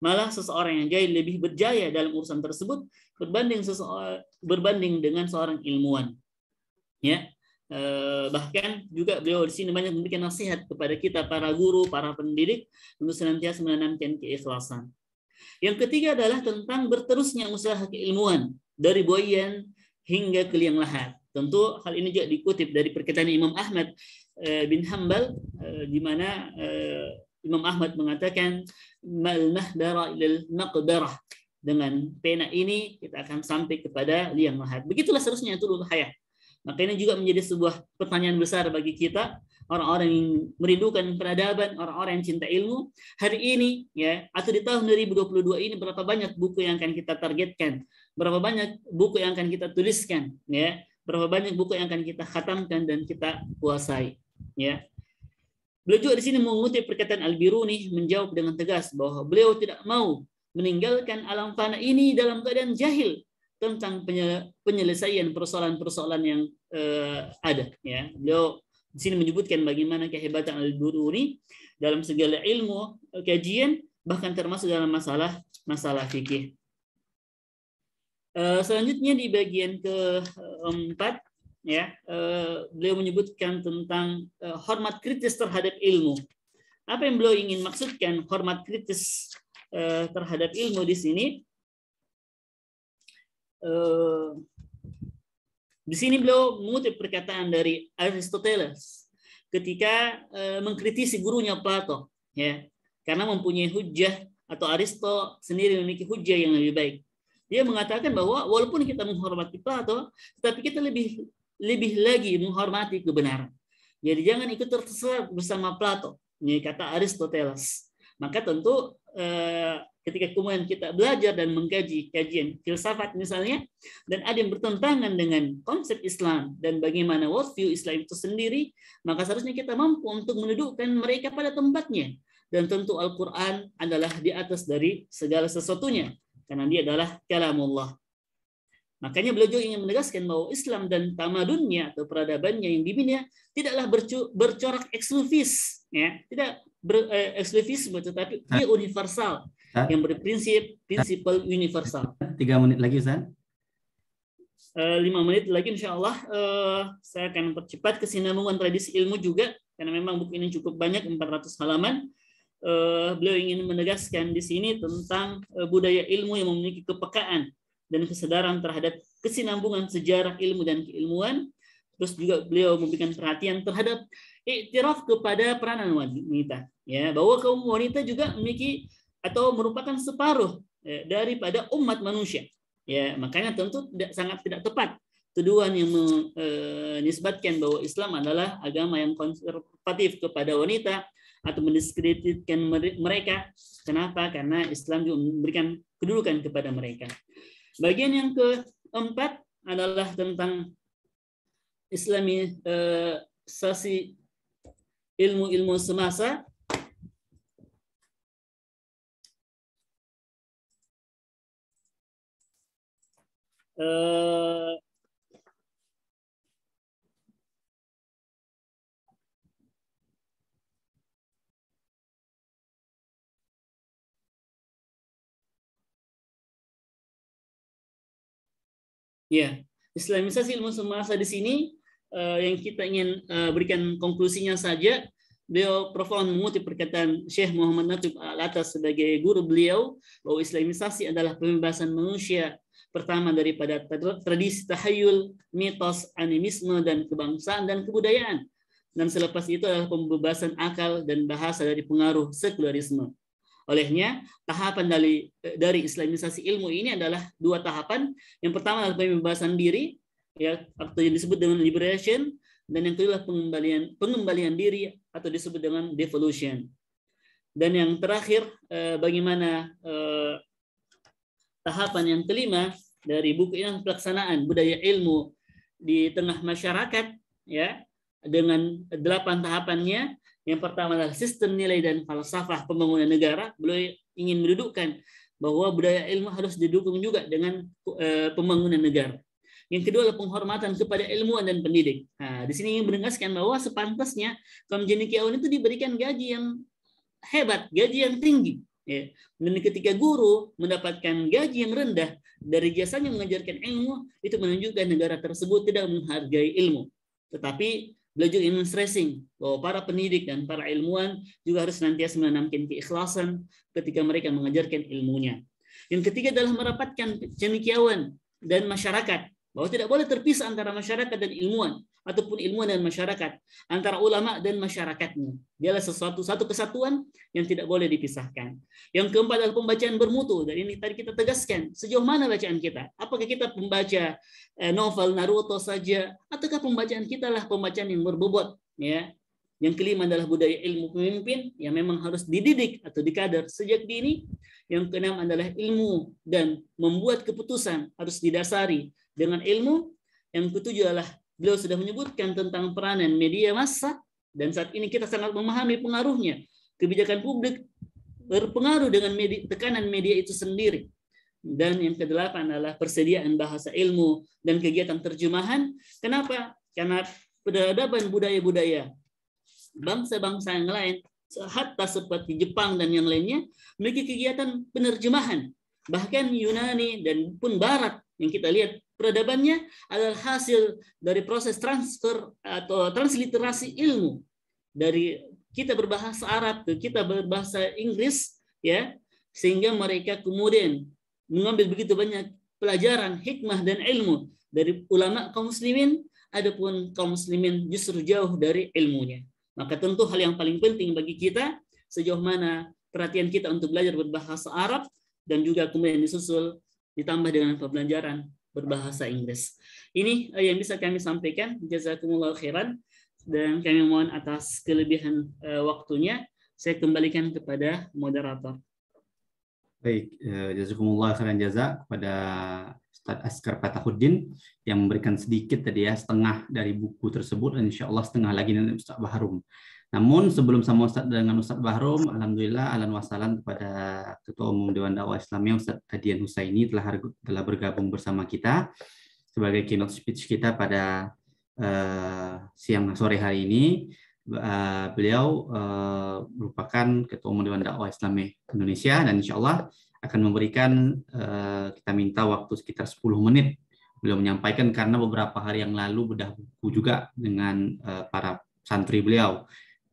S2: Malah seseorang yang jahil lebih berjaya dalam urusan tersebut berbanding berbanding dengan seorang ilmuwan. Ya, Eh, bahkan juga beliau di sini banyak memberikan nasihat kepada kita para guru, para pendidik untuk senantiasa menanamkan keikhlasan. Yang ketiga adalah tentang berterusnya usaha keilmuan dari Boyan hingga ke liang lahat. Tentu hal ini juga dikutip dari perkataan Imam Ahmad eh, bin Hambal eh, di mana Imam Ahmad mengatakan mal mahdara ilal maqdarah dengan pena ini kita akan sampai kepada liang lahat. Begitulah seterusnya itu hayat maka ini juga menjadi sebuah pertanyaan besar bagi kita orang-orang yang merindukan peradaban, orang-orang yang cinta ilmu. Hari ini ya atau di tahun 2022 ini berapa banyak buku yang akan kita targetkan? Berapa banyak buku yang akan kita tuliskan ya? Berapa banyak buku yang akan kita khatamkan dan kita kuasai ya? Beliau juga di sini mengutip perkataan Al-Biruni menjawab dengan tegas bahwa beliau tidak mau meninggalkan alam fana ini dalam keadaan jahil tentang penyelesaian persoalan-persoalan yang uh, ada ya beliau di sini menyebutkan bagaimana kehebatan al-Buruni dalam segala ilmu kajian bahkan termasuk dalam masalah masalah fikih uh, selanjutnya di bagian keempat ya uh, beliau menyebutkan tentang uh, hormat kritis terhadap ilmu apa yang beliau ingin maksudkan hormat kritis terhadap ilmu di sini Eh, di sini beliau mengutip perkataan dari Aristoteles ketika uh, mengkritisi gurunya Plato ya karena mempunyai hujah atau Aristo sendiri memiliki hujah yang lebih baik. Dia mengatakan bahwa walaupun kita menghormati Plato, tapi kita lebih lebih lagi menghormati kebenaran. Jadi jangan ikut tersesat bersama Plato, ini kata Aristoteles. Maka tentu eh, ketika kemudian kita belajar dan mengkaji kajian filsafat misalnya dan ada yang bertentangan dengan konsep Islam dan bagaimana worldview Islam itu sendiri maka seharusnya kita mampu untuk mendudukkan mereka pada tempatnya dan tentu Al-Quran adalah di atas dari segala sesuatunya karena dia adalah kalamullah Makanya beliau juga ingin menegaskan bahwa Islam dan tamadunnya atau peradabannya yang dibina tidaklah bercorak eksklusif, ya, tidak ber, eh, eksklusif, tetapi dia universal. Ustaz? yang berprinsip prinsipal universal.
S1: Tiga menit lagi Ustaz.
S2: Uh, lima menit lagi insya Allah uh, eh, saya akan percepat kesinambungan tradisi ilmu juga karena memang buku ini cukup banyak 400 halaman uh, beliau ingin menegaskan di sini tentang uh, budaya ilmu yang memiliki kepekaan dan kesadaran terhadap kesinambungan sejarah ilmu dan keilmuan terus juga beliau memberikan perhatian terhadap iktiraf kepada peranan wanita ya bahwa kaum wanita juga memiliki atau merupakan separuh eh, daripada umat manusia. Ya, makanya tentu tidak, sangat tidak tepat tuduhan yang menisbatkan eh, bahwa Islam adalah agama yang konservatif kepada wanita atau mendiskreditkan mereka. Kenapa? Karena Islam juga memberikan kedudukan kepada mereka. Bagian yang keempat adalah tentang islamisasi eh,
S3: ilmu-ilmu semasa Eh, ya, Islamisasi ilmu semasa di sini uh, yang kita ingin uh, berikan
S2: konklusinya saja. Beliau profound mengutip perkataan Syekh Muhammad Natib al atas sebagai guru beliau bahwa Islamisasi adalah pembebasan manusia pertama daripada tradisi tahayul, mitos, animisme, dan kebangsaan dan kebudayaan. Dan selepas itu adalah pembebasan akal dan bahasa dari pengaruh sekularisme. Olehnya, tahapan dari, dari islamisasi ilmu ini adalah dua tahapan. Yang pertama adalah pembebasan diri, ya atau yang disebut dengan liberation, dan yang kedua adalah pengembalian, pengembalian diri atau disebut dengan devolution. Dan yang terakhir, eh, bagaimana eh, tahapan yang kelima dari buku yang pelaksanaan budaya ilmu di tengah masyarakat ya dengan delapan tahapannya yang pertama adalah sistem nilai dan falsafah pembangunan negara beliau ingin mendudukkan bahwa budaya ilmu harus didukung juga dengan eh, pembangunan negara yang kedua adalah penghormatan kepada ilmuwan dan pendidik. Nah, di sini ingin menegaskan bahwa sepantasnya kaum jenikiawan itu diberikan gaji yang hebat, gaji yang tinggi. Ya. Dan ketika guru mendapatkan gaji yang rendah dari jasanya mengajarkan ilmu, itu menunjukkan negara tersebut tidak menghargai ilmu. Tetapi belajar ilmu stressing bahwa para pendidik dan para ilmuwan juga harus nantiasa menanamkan keikhlasan ketika mereka mengajarkan ilmunya. Yang ketiga adalah merapatkan cendekiawan dan masyarakat bahwa tidak boleh terpisah antara masyarakat dan ilmuwan ataupun ilmuwan dan masyarakat, antara ulama dan masyarakatnya. Dialah sesuatu satu kesatuan yang tidak boleh dipisahkan. Yang keempat adalah pembacaan bermutu. Dan ini tadi kita tegaskan, sejauh mana bacaan kita? Apakah kita pembaca eh, novel Naruto saja ataukah pembacaan kita lah pembacaan yang berbobot, ya? Yang kelima adalah budaya ilmu pemimpin yang memang harus dididik atau dikader sejak dini. Yang keenam adalah ilmu dan membuat keputusan harus didasari dengan ilmu. Yang ketujuh adalah Beliau sudah menyebutkan tentang peranan media massa dan saat ini kita sangat memahami pengaruhnya. Kebijakan publik berpengaruh dengan media, tekanan media itu sendiri. Dan yang kedelapan adalah persediaan bahasa ilmu dan kegiatan terjemahan. Kenapa? Karena peradaban budaya-budaya bangsa-bangsa yang lain, hatta seperti Jepang dan yang lainnya, memiliki kegiatan penerjemahan. Bahkan Yunani dan pun Barat yang kita lihat Peradabannya adalah hasil dari proses transfer atau transliterasi ilmu dari kita berbahasa Arab ke kita berbahasa Inggris ya sehingga mereka kemudian mengambil begitu banyak pelajaran, hikmah dan ilmu dari ulama kaum muslimin adapun kaum muslimin justru jauh dari ilmunya. Maka tentu hal yang paling penting bagi kita sejauh mana perhatian kita untuk belajar berbahasa Arab dan juga kemudian disusul ditambah dengan pembelajaran berbahasa Inggris. Ini eh, yang bisa kami sampaikan. Jazakumullah khairan dan kami mohon atas kelebihan eh, waktunya saya kembalikan kepada moderator.
S1: Baik, eh, jazakumullah khairan jaza kepada Ustaz Askar Patahuddin yang memberikan sedikit tadi ya setengah dari buku tersebut dan insya Allah setengah lagi nanti Ustaz Baharum. Namun sebelum sama Ustaz dengan Ustaz Bahrum, Alhamdulillah alan wasalan kepada Ketua Umum Dewan Dakwah Islamnya Ustaz Adian Husaini telah, telah bergabung bersama kita sebagai keynote speech kita pada uh, siang sore hari ini. Uh, beliau uh, merupakan Ketua Umum Dewan Dakwah Islami Indonesia dan insya Allah akan memberikan uh, kita minta waktu sekitar 10 menit beliau menyampaikan karena beberapa hari yang lalu bedah juga dengan uh, para santri beliau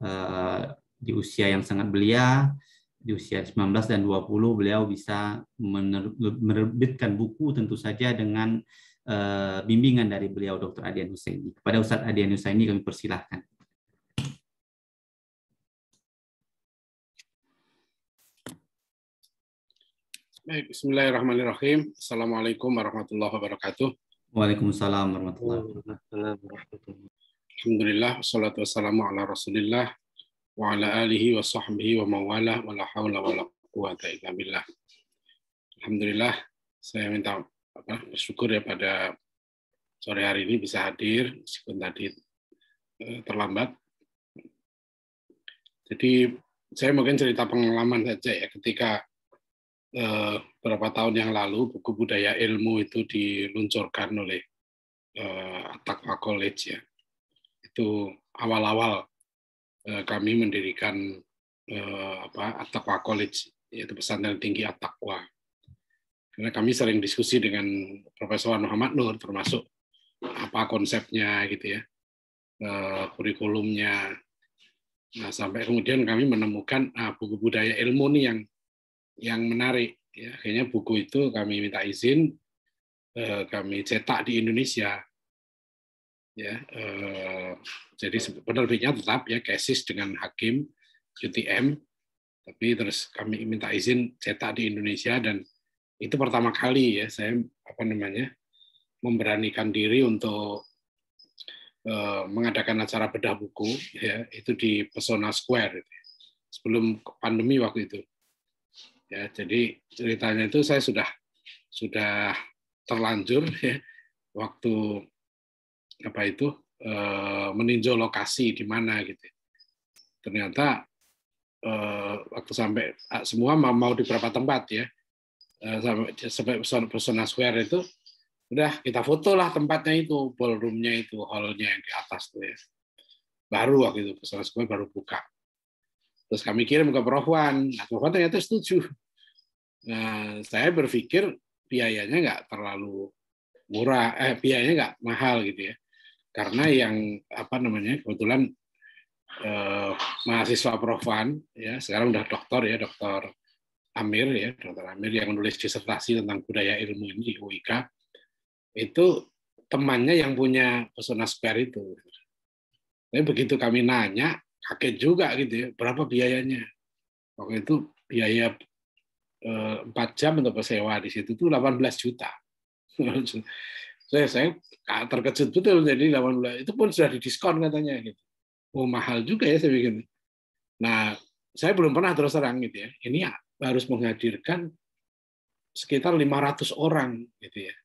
S1: Eh, di usia yang sangat belia, di usia 19 dan 20 beliau bisa menerbitkan buku tentu saja dengan uh, bimbingan dari beliau Dr. Adian Husaini. Kepada Ustadz Adian Husaini kami persilahkan.
S3: Baik, bismillahirrahmanirrahim. Assalamualaikum warahmatullahi wabarakatuh.
S1: Waalaikumsalam warahmatullahi
S4: wabarakatuh. Alhamdulillah, salatu wassalamu ala rasulillah, wa ala alihi wa sahbihi wa mawala, wa la hawla wa la quwata illa billah. Alhamdulillah, saya minta apa, bersyukur ya pada sore hari ini bisa hadir, meskipun tadi eh, terlambat. Jadi, saya mungkin cerita pengalaman saja ya, ketika eh, beberapa tahun yang lalu, buku budaya ilmu itu diluncurkan oleh eh, Atakwa College ya itu awal-awal eh, kami mendirikan eh, apa at College yaitu pesantren tinggi at Karena kami sering diskusi dengan Profesor Muhammad Nur termasuk apa konsepnya gitu ya, eh, kurikulumnya. Nah sampai kemudian kami menemukan ah, buku budaya ilmu nih yang yang menarik. Ya, akhirnya buku itu kami minta izin eh, kami cetak di Indonesia ya eh, jadi penerbitnya tetap ya kesis dengan hakim UTM tapi terus kami minta izin cetak di Indonesia dan itu pertama kali ya saya apa namanya memberanikan diri untuk eh, mengadakan acara bedah buku ya itu di Pesona Square sebelum pandemi waktu itu ya jadi ceritanya itu saya sudah sudah terlanjur ya waktu apa itu eh, meninjau lokasi di mana gitu. Ternyata eh, waktu sampai semua mau di beberapa tempat ya eh, sampai sampai persona square itu udah kita foto lah tempatnya itu ballroomnya itu hallnya yang di atas tuh ya baru waktu itu persona square baru buka terus kami kirim ke Profwan nah, Profwan ternyata setuju nah, saya berpikir biayanya nggak terlalu murah eh biayanya nggak mahal gitu ya karena yang apa namanya kebetulan eh, mahasiswa Profan ya sekarang udah doktor ya doktor Amir ya dokter Amir yang menulis disertasi tentang budaya ilmu ini di UIK itu temannya yang punya pesona spare itu. Tapi begitu kami nanya kaget juga gitu ya berapa biayanya waktu itu biaya eh, jam untuk sewa di situ tuh 18 juta saya, saya terkejut betul jadi 18 itu pun sudah didiskon katanya gitu. Oh mahal juga ya saya bikin. Nah saya belum pernah terus terang gitu ya. Ini harus menghadirkan sekitar 500 orang gitu ya.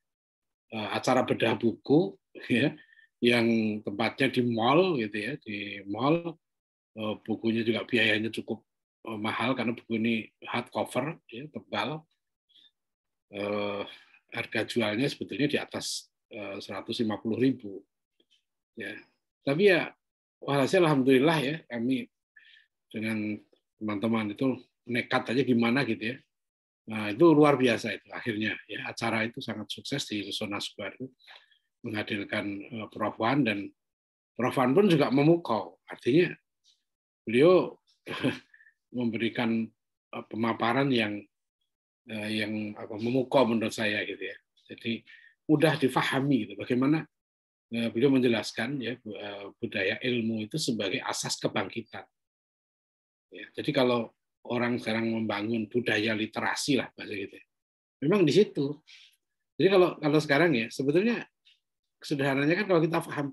S4: Eh, acara bedah buku ya yang tempatnya di mall gitu ya di mall eh, bukunya juga biayanya cukup eh, mahal karena buku ini hardcover ya tebal harga jualnya sebetulnya di atas 150 eh, ribu. Ya. Tapi ya hasil alhamdulillah ya kami dengan teman-teman itu nekat aja gimana gitu ya. Nah itu luar biasa itu akhirnya ya acara itu sangat sukses di Pesona Square menghadirkan eh, Prof. Wan dan Prof. Wan pun juga memukau artinya beliau memberikan eh, pemaparan yang yang apa memukau menurut saya gitu ya. Jadi mudah difahami gitu. bagaimana eh, beliau menjelaskan ya eh, budaya ilmu itu sebagai asas kebangkitan. Ya, jadi kalau orang sekarang membangun budaya literasi lah bahasa gitu. Memang di situ. Jadi kalau kalau sekarang ya sebetulnya sederhananya kan kalau kita paham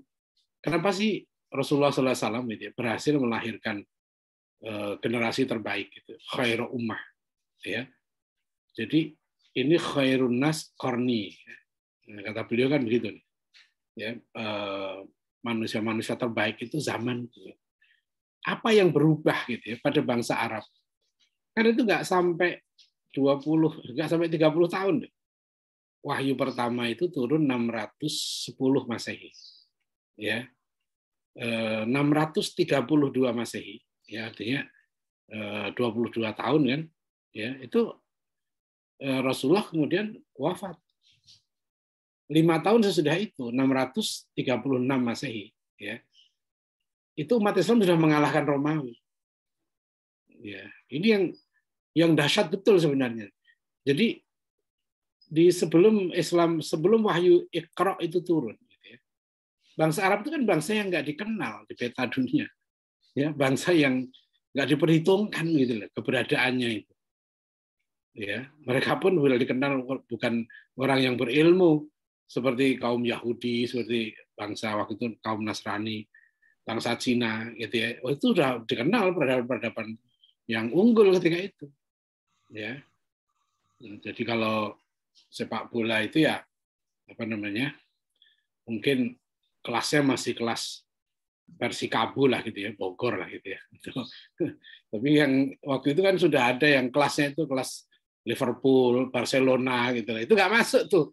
S4: kenapa sih Rasulullah SAW gitu, ya, berhasil melahirkan eh, generasi terbaik itu khairu ummah ya. Jadi ini khairun nas korni. Ya. Nah, kata beliau kan begitu nih. Ya, eh, manusia-manusia terbaik itu zaman itu ya. Apa yang berubah gitu ya pada bangsa Arab? karena itu nggak sampai 20, nggak sampai 30 tahun deh. Wahyu pertama itu turun 610 Masehi. Ya. 632 eh, Masehi. Ya, artinya 22 eh, tahun kan. Ya, itu Rasulullah kemudian wafat lima tahun sesudah itu 636 Masehi ya itu umat Islam sudah mengalahkan Romawi ya ini yang yang dahsyat betul sebenarnya jadi di sebelum Islam sebelum wahyu Iqra itu turun gitu ya. bangsa Arab itu kan bangsa yang nggak dikenal di peta dunia ya bangsa yang nggak diperhitungkan gitu loh keberadaannya itu ya mereka pun sudah dikenal bukan orang yang berilmu seperti kaum Yahudi, seperti bangsa waktu itu kaum Nasrani, bangsa Cina, gitu ya. Oh, itu sudah dikenal peradaban-peradaban yang unggul ketika itu, ya. Jadi kalau sepak bola itu ya apa namanya? Mungkin kelasnya masih kelas versi Kabul lah gitu ya, Bogor lah gitu ya. Tapi yang waktu itu kan sudah ada yang kelasnya itu kelas Liverpool, Barcelona gitu lah. Itu nggak masuk tuh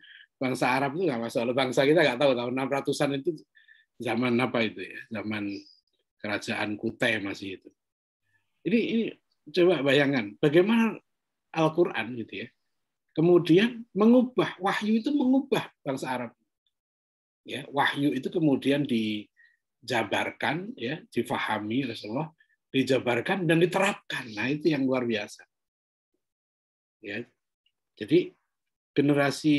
S4: bangsa Arab itu nggak masalah. Bangsa kita nggak tahu tahun 600-an itu zaman apa itu ya, zaman kerajaan Kutai masih itu. Ini, ini coba bayangan bagaimana Al-Quran gitu ya, kemudian mengubah wahyu itu mengubah bangsa Arab. Ya, wahyu itu kemudian dijabarkan, ya, difahami Rasulullah, dijabarkan dan diterapkan. Nah itu yang luar biasa. Ya, jadi generasi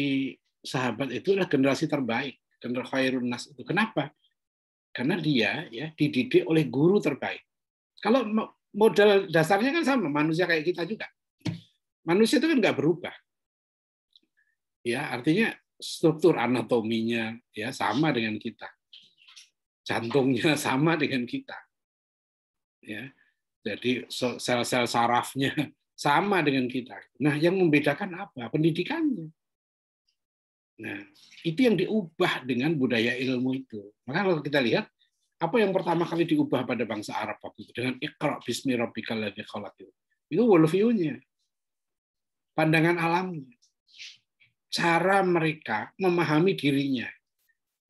S4: sahabat itu adalah generasi terbaik, generasi khairun nas itu. Kenapa? Karena dia ya dididik oleh guru terbaik. Kalau modal dasarnya kan sama, manusia kayak kita juga. Manusia itu kan nggak berubah. Ya, artinya struktur anatominya ya sama dengan kita. Jantungnya sama dengan kita. Ya. Jadi sel-sel sarafnya sama dengan kita. Nah, yang membedakan apa? Pendidikannya. Nah, itu yang diubah dengan budaya ilmu itu. Maka kalau kita lihat, apa yang pertama kali diubah pada bangsa Arab waktu itu dengan Iqra bismi rabbikal ladzi khalaq itu. Itu worldview-nya. Pandangan alamnya. Cara mereka memahami dirinya,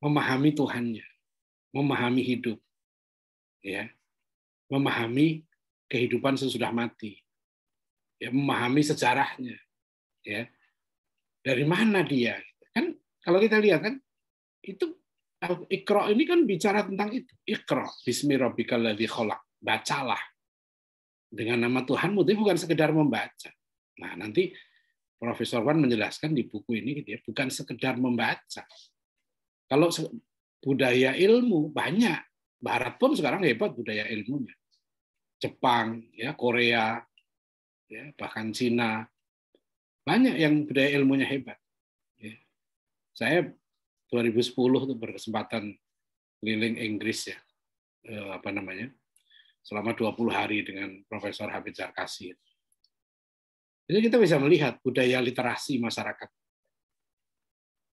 S4: memahami Tuhannya, memahami hidup. Ya. Memahami kehidupan sesudah mati. Ya, memahami sejarahnya. Ya. Dari mana dia? Kalau kita lihat kan, itu Ikro ini kan bicara tentang itu. Ikro, bismi Bacalah. Dengan nama Tuhanmu itu bukan sekedar membaca. Nah, nanti Profesor Wan menjelaskan di buku ini gitu ya, bukan sekedar membaca. Kalau budaya ilmu banyak, barat pun sekarang hebat budaya ilmunya. Jepang, ya, Korea, ya, bahkan Cina. Banyak yang budaya ilmunya hebat. Saya 2010 itu berkesempatan keliling Inggris ya, eh, apa namanya, selama 20 hari dengan Profesor Habib Sarkasi. Jadi kita bisa melihat budaya literasi masyarakat.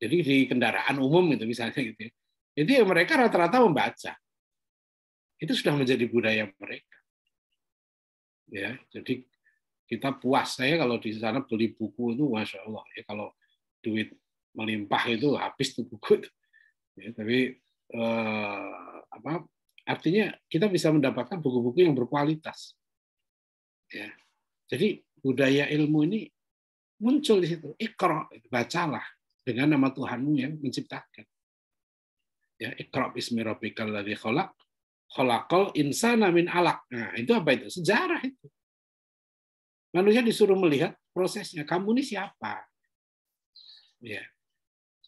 S4: Jadi di kendaraan umum itu misalnya gitu ya. Jadi ya mereka rata-rata membaca. Itu sudah menjadi budaya mereka. Ya, jadi kita puas saya kalau di sana beli buku itu masya Allah ya kalau duit melimpah itu habis tuh buku itu. Ya, tapi eh, apa artinya kita bisa mendapatkan buku-buku yang berkualitas. Ya. Jadi budaya ilmu ini muncul di situ. ikro bacalah dengan nama Tuhanmu yang menciptakan. Ya, ikro bismi rabbikal ladzi khalaq khalaqal insana min alaq. Nah, itu apa itu? Sejarah itu. Manusia disuruh melihat prosesnya. Kamu ini siapa? Ya.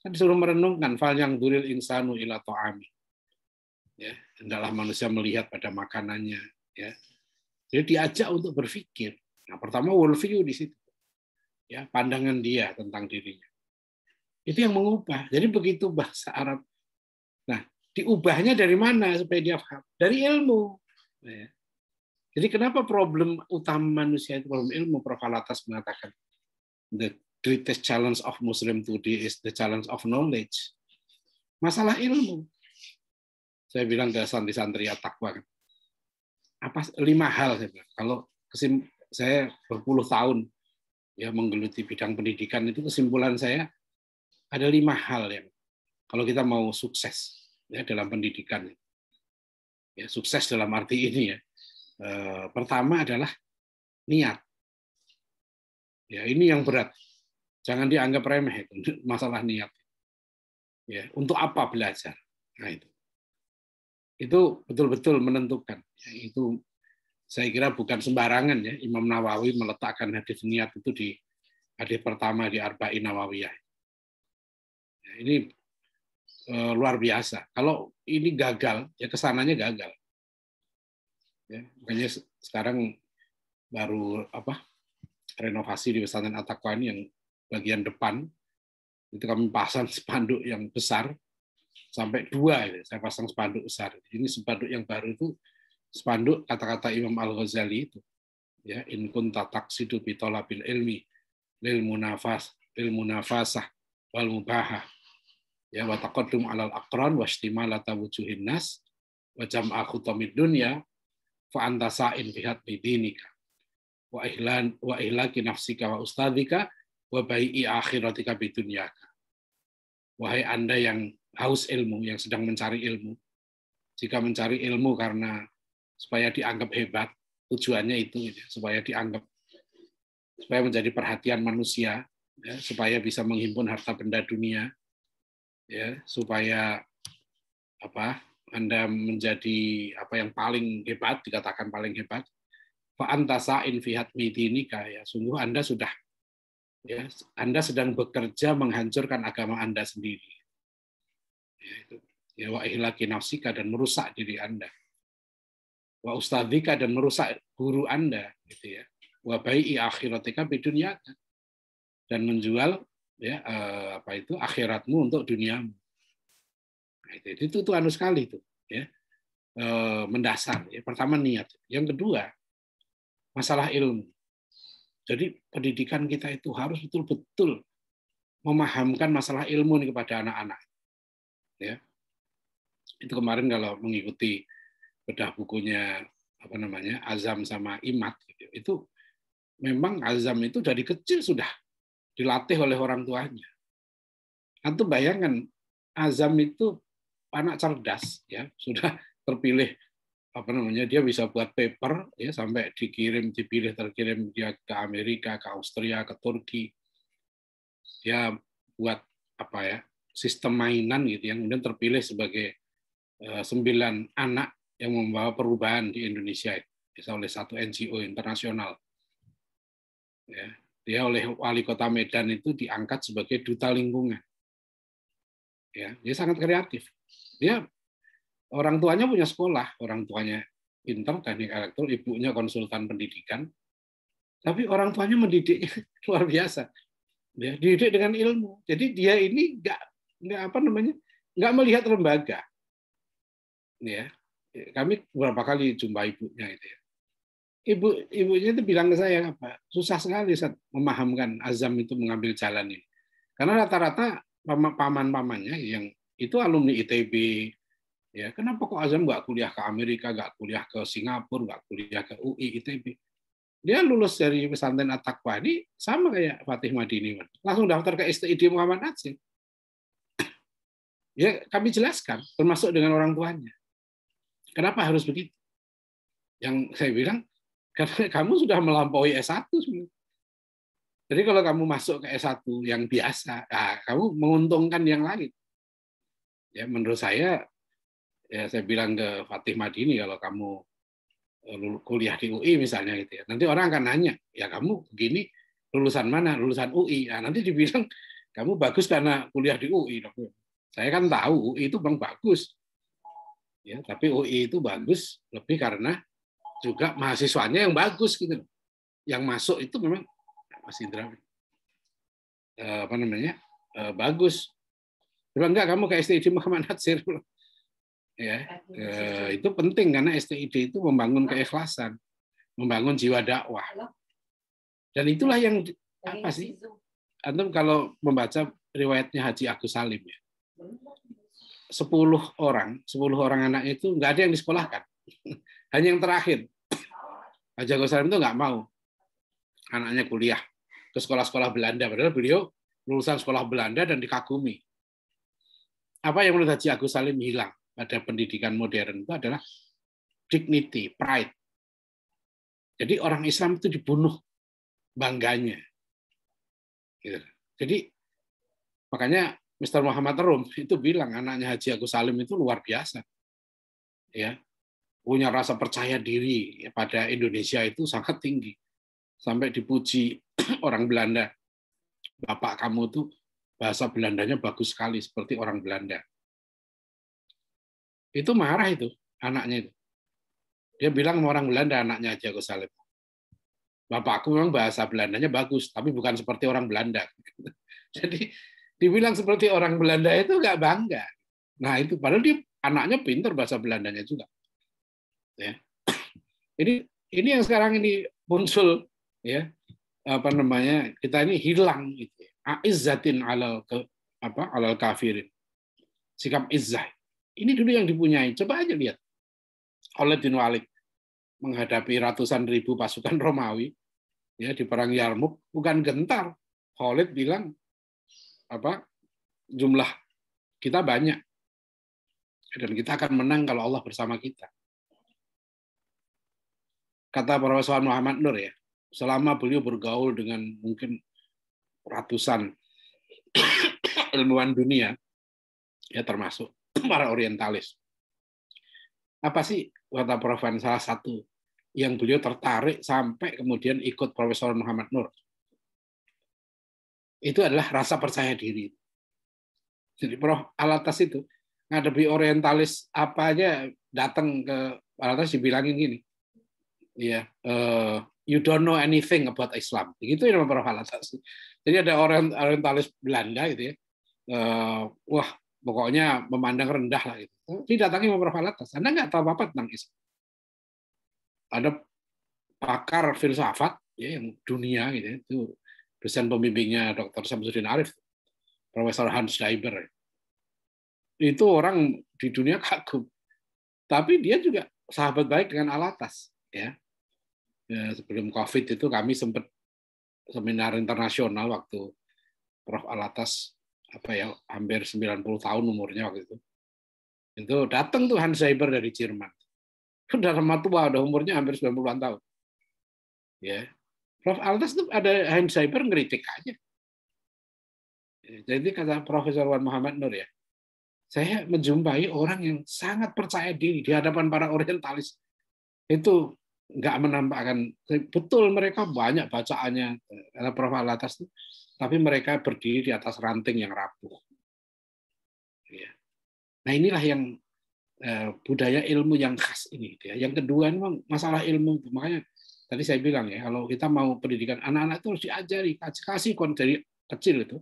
S4: Kan disuruh merenungkan fal yang duril insanu ila ta'ami. Ya, hendaklah manusia melihat pada makanannya, ya. Jadi diajak untuk berpikir. Nah, pertama worldview di situ. Ya, pandangan dia tentang dirinya. Itu yang mengubah. Jadi begitu bahasa Arab. Nah, diubahnya dari mana supaya dia faham Dari ilmu. Ya. Jadi kenapa problem utama manusia itu problem ilmu? Prof. Alatas mengatakan the greatest challenge of Muslim today is the challenge of knowledge. Masalah ilmu. Saya bilang ke santri-santri takwa. Kan. Apa lima hal saya bilang. Kalau kesim, saya berpuluh tahun ya menggeluti bidang pendidikan itu kesimpulan saya ada lima hal yang kalau kita mau sukses ya dalam pendidikan ya sukses dalam arti ini ya e, pertama adalah niat ya ini yang berat Jangan dianggap remeh itu masalah niat. Ya, untuk apa belajar? Nah itu. Itu betul-betul menentukan. Ya, itu saya kira bukan sembarangan ya Imam Nawawi meletakkan hadis niat itu di hadis pertama di Arba'in Nawawiyah. Ya, ini e, luar biasa. Kalau ini gagal, ya kesananya gagal. Ya, makanya sekarang baru apa renovasi di pesantren Atakwa ini yang bagian depan itu kami pasang spanduk yang besar sampai dua ya saya pasang spanduk besar ini spanduk yang baru itu spanduk kata-kata Imam Al Ghazali itu ya in kunta taksidu bitolabil ilmi lil munafas lil munafasah wal mubahah ya wa taqaddum alal aqran wa istimalata wujuhin nas wajam aku khutamid dunya fa anta sa'in bihat bidinika wa ihlan wa ihlaki nafsika wa ustadika wabai'i akhiratika bidunyaka. Wahai Anda yang haus ilmu, yang sedang mencari ilmu. Jika mencari ilmu karena supaya dianggap hebat, tujuannya itu ya, supaya dianggap supaya menjadi perhatian manusia, ya, supaya bisa menghimpun harta benda dunia, ya, supaya apa Anda menjadi apa yang paling hebat dikatakan paling hebat. Fa antasain fi hatmi ya sungguh Anda sudah ya Anda sedang bekerja menghancurkan agama Anda sendiri ya itu ya wa ihlaki nafsika dan merusak diri Anda wa ustadzika dan merusak guru Anda gitu ya wa bai'i akhiratika bidunyaka dan menjual ya eh, apa itu akhiratmu untuk duniamu nah, itu, itu itu, anu sekali itu ya eh, mendasar ya pertama niat yang kedua masalah ilmu jadi pendidikan kita itu harus betul-betul memahamkan masalah ilmu ini kepada anak-anak. Ya. Itu kemarin kalau mengikuti bedah bukunya apa namanya Azam sama Imat itu memang Azam itu dari kecil sudah dilatih oleh orang tuanya. Atau kan bayangkan Azam itu anak cerdas ya sudah terpilih apa namanya dia bisa buat paper ya sampai dikirim dipilih terkirim dia ke Amerika ke Austria ke Turki dia buat apa ya sistem mainan gitu yang kemudian terpilih sebagai eh, sembilan anak yang membawa perubahan di Indonesia bisa oleh satu NGO internasional ya dia oleh wali kota Medan itu diangkat sebagai duta lingkungan ya dia sangat kreatif dia Orang tuanya punya sekolah, orang tuanya pinter, teknik elektro, ibunya konsultan pendidikan. Tapi orang tuanya mendidiknya luar biasa. Ya, dididik dengan ilmu. Jadi dia ini nggak nggak apa namanya nggak melihat lembaga. Ya, kami beberapa kali jumpa ibunya itu ya. Ibu ibunya itu bilang ke saya apa susah sekali saat memahamkan azam itu mengambil jalan ini. Karena rata-rata paman-pamannya yang itu alumni ITB, Ya, kenapa kok Azam nggak kuliah ke Amerika, nggak kuliah ke Singapura, nggak kuliah ke UI, ITB? Dia lulus dari pesantren Atakwa ini sama kayak Fatih Madini. Langsung daftar ke STID Muhammad Natsir. Ya, kami jelaskan, termasuk dengan orang tuanya. Kenapa harus begitu? Yang saya bilang, karena kamu sudah melampaui S1 Jadi kalau kamu masuk ke S1 yang biasa, nah, kamu menguntungkan yang lain. Ya, menurut saya ya saya bilang ke Fatih Madini kalau kamu e, kuliah di UI misalnya gitu ya. Nanti orang akan nanya, ya kamu begini lulusan mana? Lulusan UI. Nah, nanti dibilang kamu bagus karena kuliah di UI. Saya kan tahu UI itu bang bagus. Ya, tapi UI itu bagus lebih karena juga mahasiswanya yang bagus gitu Yang masuk itu memang Mas Indra e, apa namanya? E, bagus. Coba enggak kamu ke STI di Muhammad Natsir
S3: ya eh,
S4: itu penting karena STID itu membangun keikhlasan membangun jiwa dakwah iya dan itulah yang apa gitu sih antum kalau membaca riwayatnya Haji Agus Salim ya sepuluh orang sepuluh orang anak itu nggak ada yang disekolahkan hanya yang terakhir Haji Agus Salim itu nggak mau anaknya kuliah ke sekolah-sekolah Belanda padahal beliau lulusan sekolah Belanda dan dikagumi apa yang menurut Haji Agus Salim hilang pada pendidikan modern itu adalah dignity, pride. Jadi orang Islam itu dibunuh bangganya. Gitu. Jadi makanya Mr. Muhammad Rum itu bilang anaknya Haji Agus Salim itu luar biasa. Ya, punya rasa percaya diri pada Indonesia itu sangat tinggi. Sampai dipuji orang Belanda. Bapak kamu tuh bahasa Belandanya bagus sekali seperti orang Belanda. Itu marah itu anaknya itu. Dia bilang orang Belanda anaknya aja Jago salib. Bapakku memang bahasa Belandanya bagus, tapi bukan seperti orang Belanda. Jadi dibilang seperti orang Belanda itu nggak bangga. Nah itu padahal dia anaknya pinter bahasa Belandanya juga. Ya. Ini ini yang sekarang ini muncul ya apa namanya kita ini hilang itu ya. Aizzatin alal ke, apa alal kafirin sikap izzah ini dulu yang dipunyai. Coba aja lihat. Oleh bin Walid menghadapi ratusan ribu pasukan Romawi ya di perang Yarmuk bukan gentar. Khalid bilang apa jumlah kita banyak dan kita akan menang kalau Allah bersama kita. Kata Profesor Muhammad Nur ya, selama beliau bergaul dengan mungkin ratusan ilmuwan dunia, ya termasuk para orientalis. Apa sih kata Provan salah satu yang beliau tertarik sampai kemudian ikut Profesor Muhammad Nur? Itu adalah rasa percaya diri. Jadi Prof Alatas itu ngadepi orientalis apa aja datang ke Alatas dibilangin gini. Ya, yeah, you don't know anything about Islam. Begitu ya Prof Alatas. Jadi ada orientalis Belanda gitu ya. Uh, wah, pokoknya memandang rendah lah itu. Tidak Imam beberapa alatas. Anda nggak tahu apa-apa tentang Islam. Ada pakar filsafat ya, yang dunia gitu, ya, itu dosen pembimbingnya Dr. Samsudin Arif, Profesor Hans Daiber. Itu orang di dunia kagum. Tapi dia juga sahabat baik dengan Alatas. Ya. ya sebelum COVID itu kami sempat seminar internasional waktu Prof. Alatas apa ya hampir 90 tahun umurnya waktu itu itu datang tuh Hans Seiber dari Jerman kan udah lama tua udah umurnya hampir 90-an tahun ya Prof Altas itu ada Hans Seiber ngeritik aja ya, jadi kata Profesor Wan Muhammad Nur ya saya menjumpai orang yang sangat percaya diri di hadapan para orientalis itu nggak menampakkan betul mereka banyak bacaannya eh, Prof Alatas itu tapi mereka berdiri di atas ranting yang rapuh. Iya. Nah inilah yang eh, budaya ilmu yang khas ini. Gitu ya. Yang kedua memang masalah ilmu, makanya tadi saya bilang ya, kalau kita mau pendidikan anak-anak itu harus diajari, kasih kon dari kecil itu.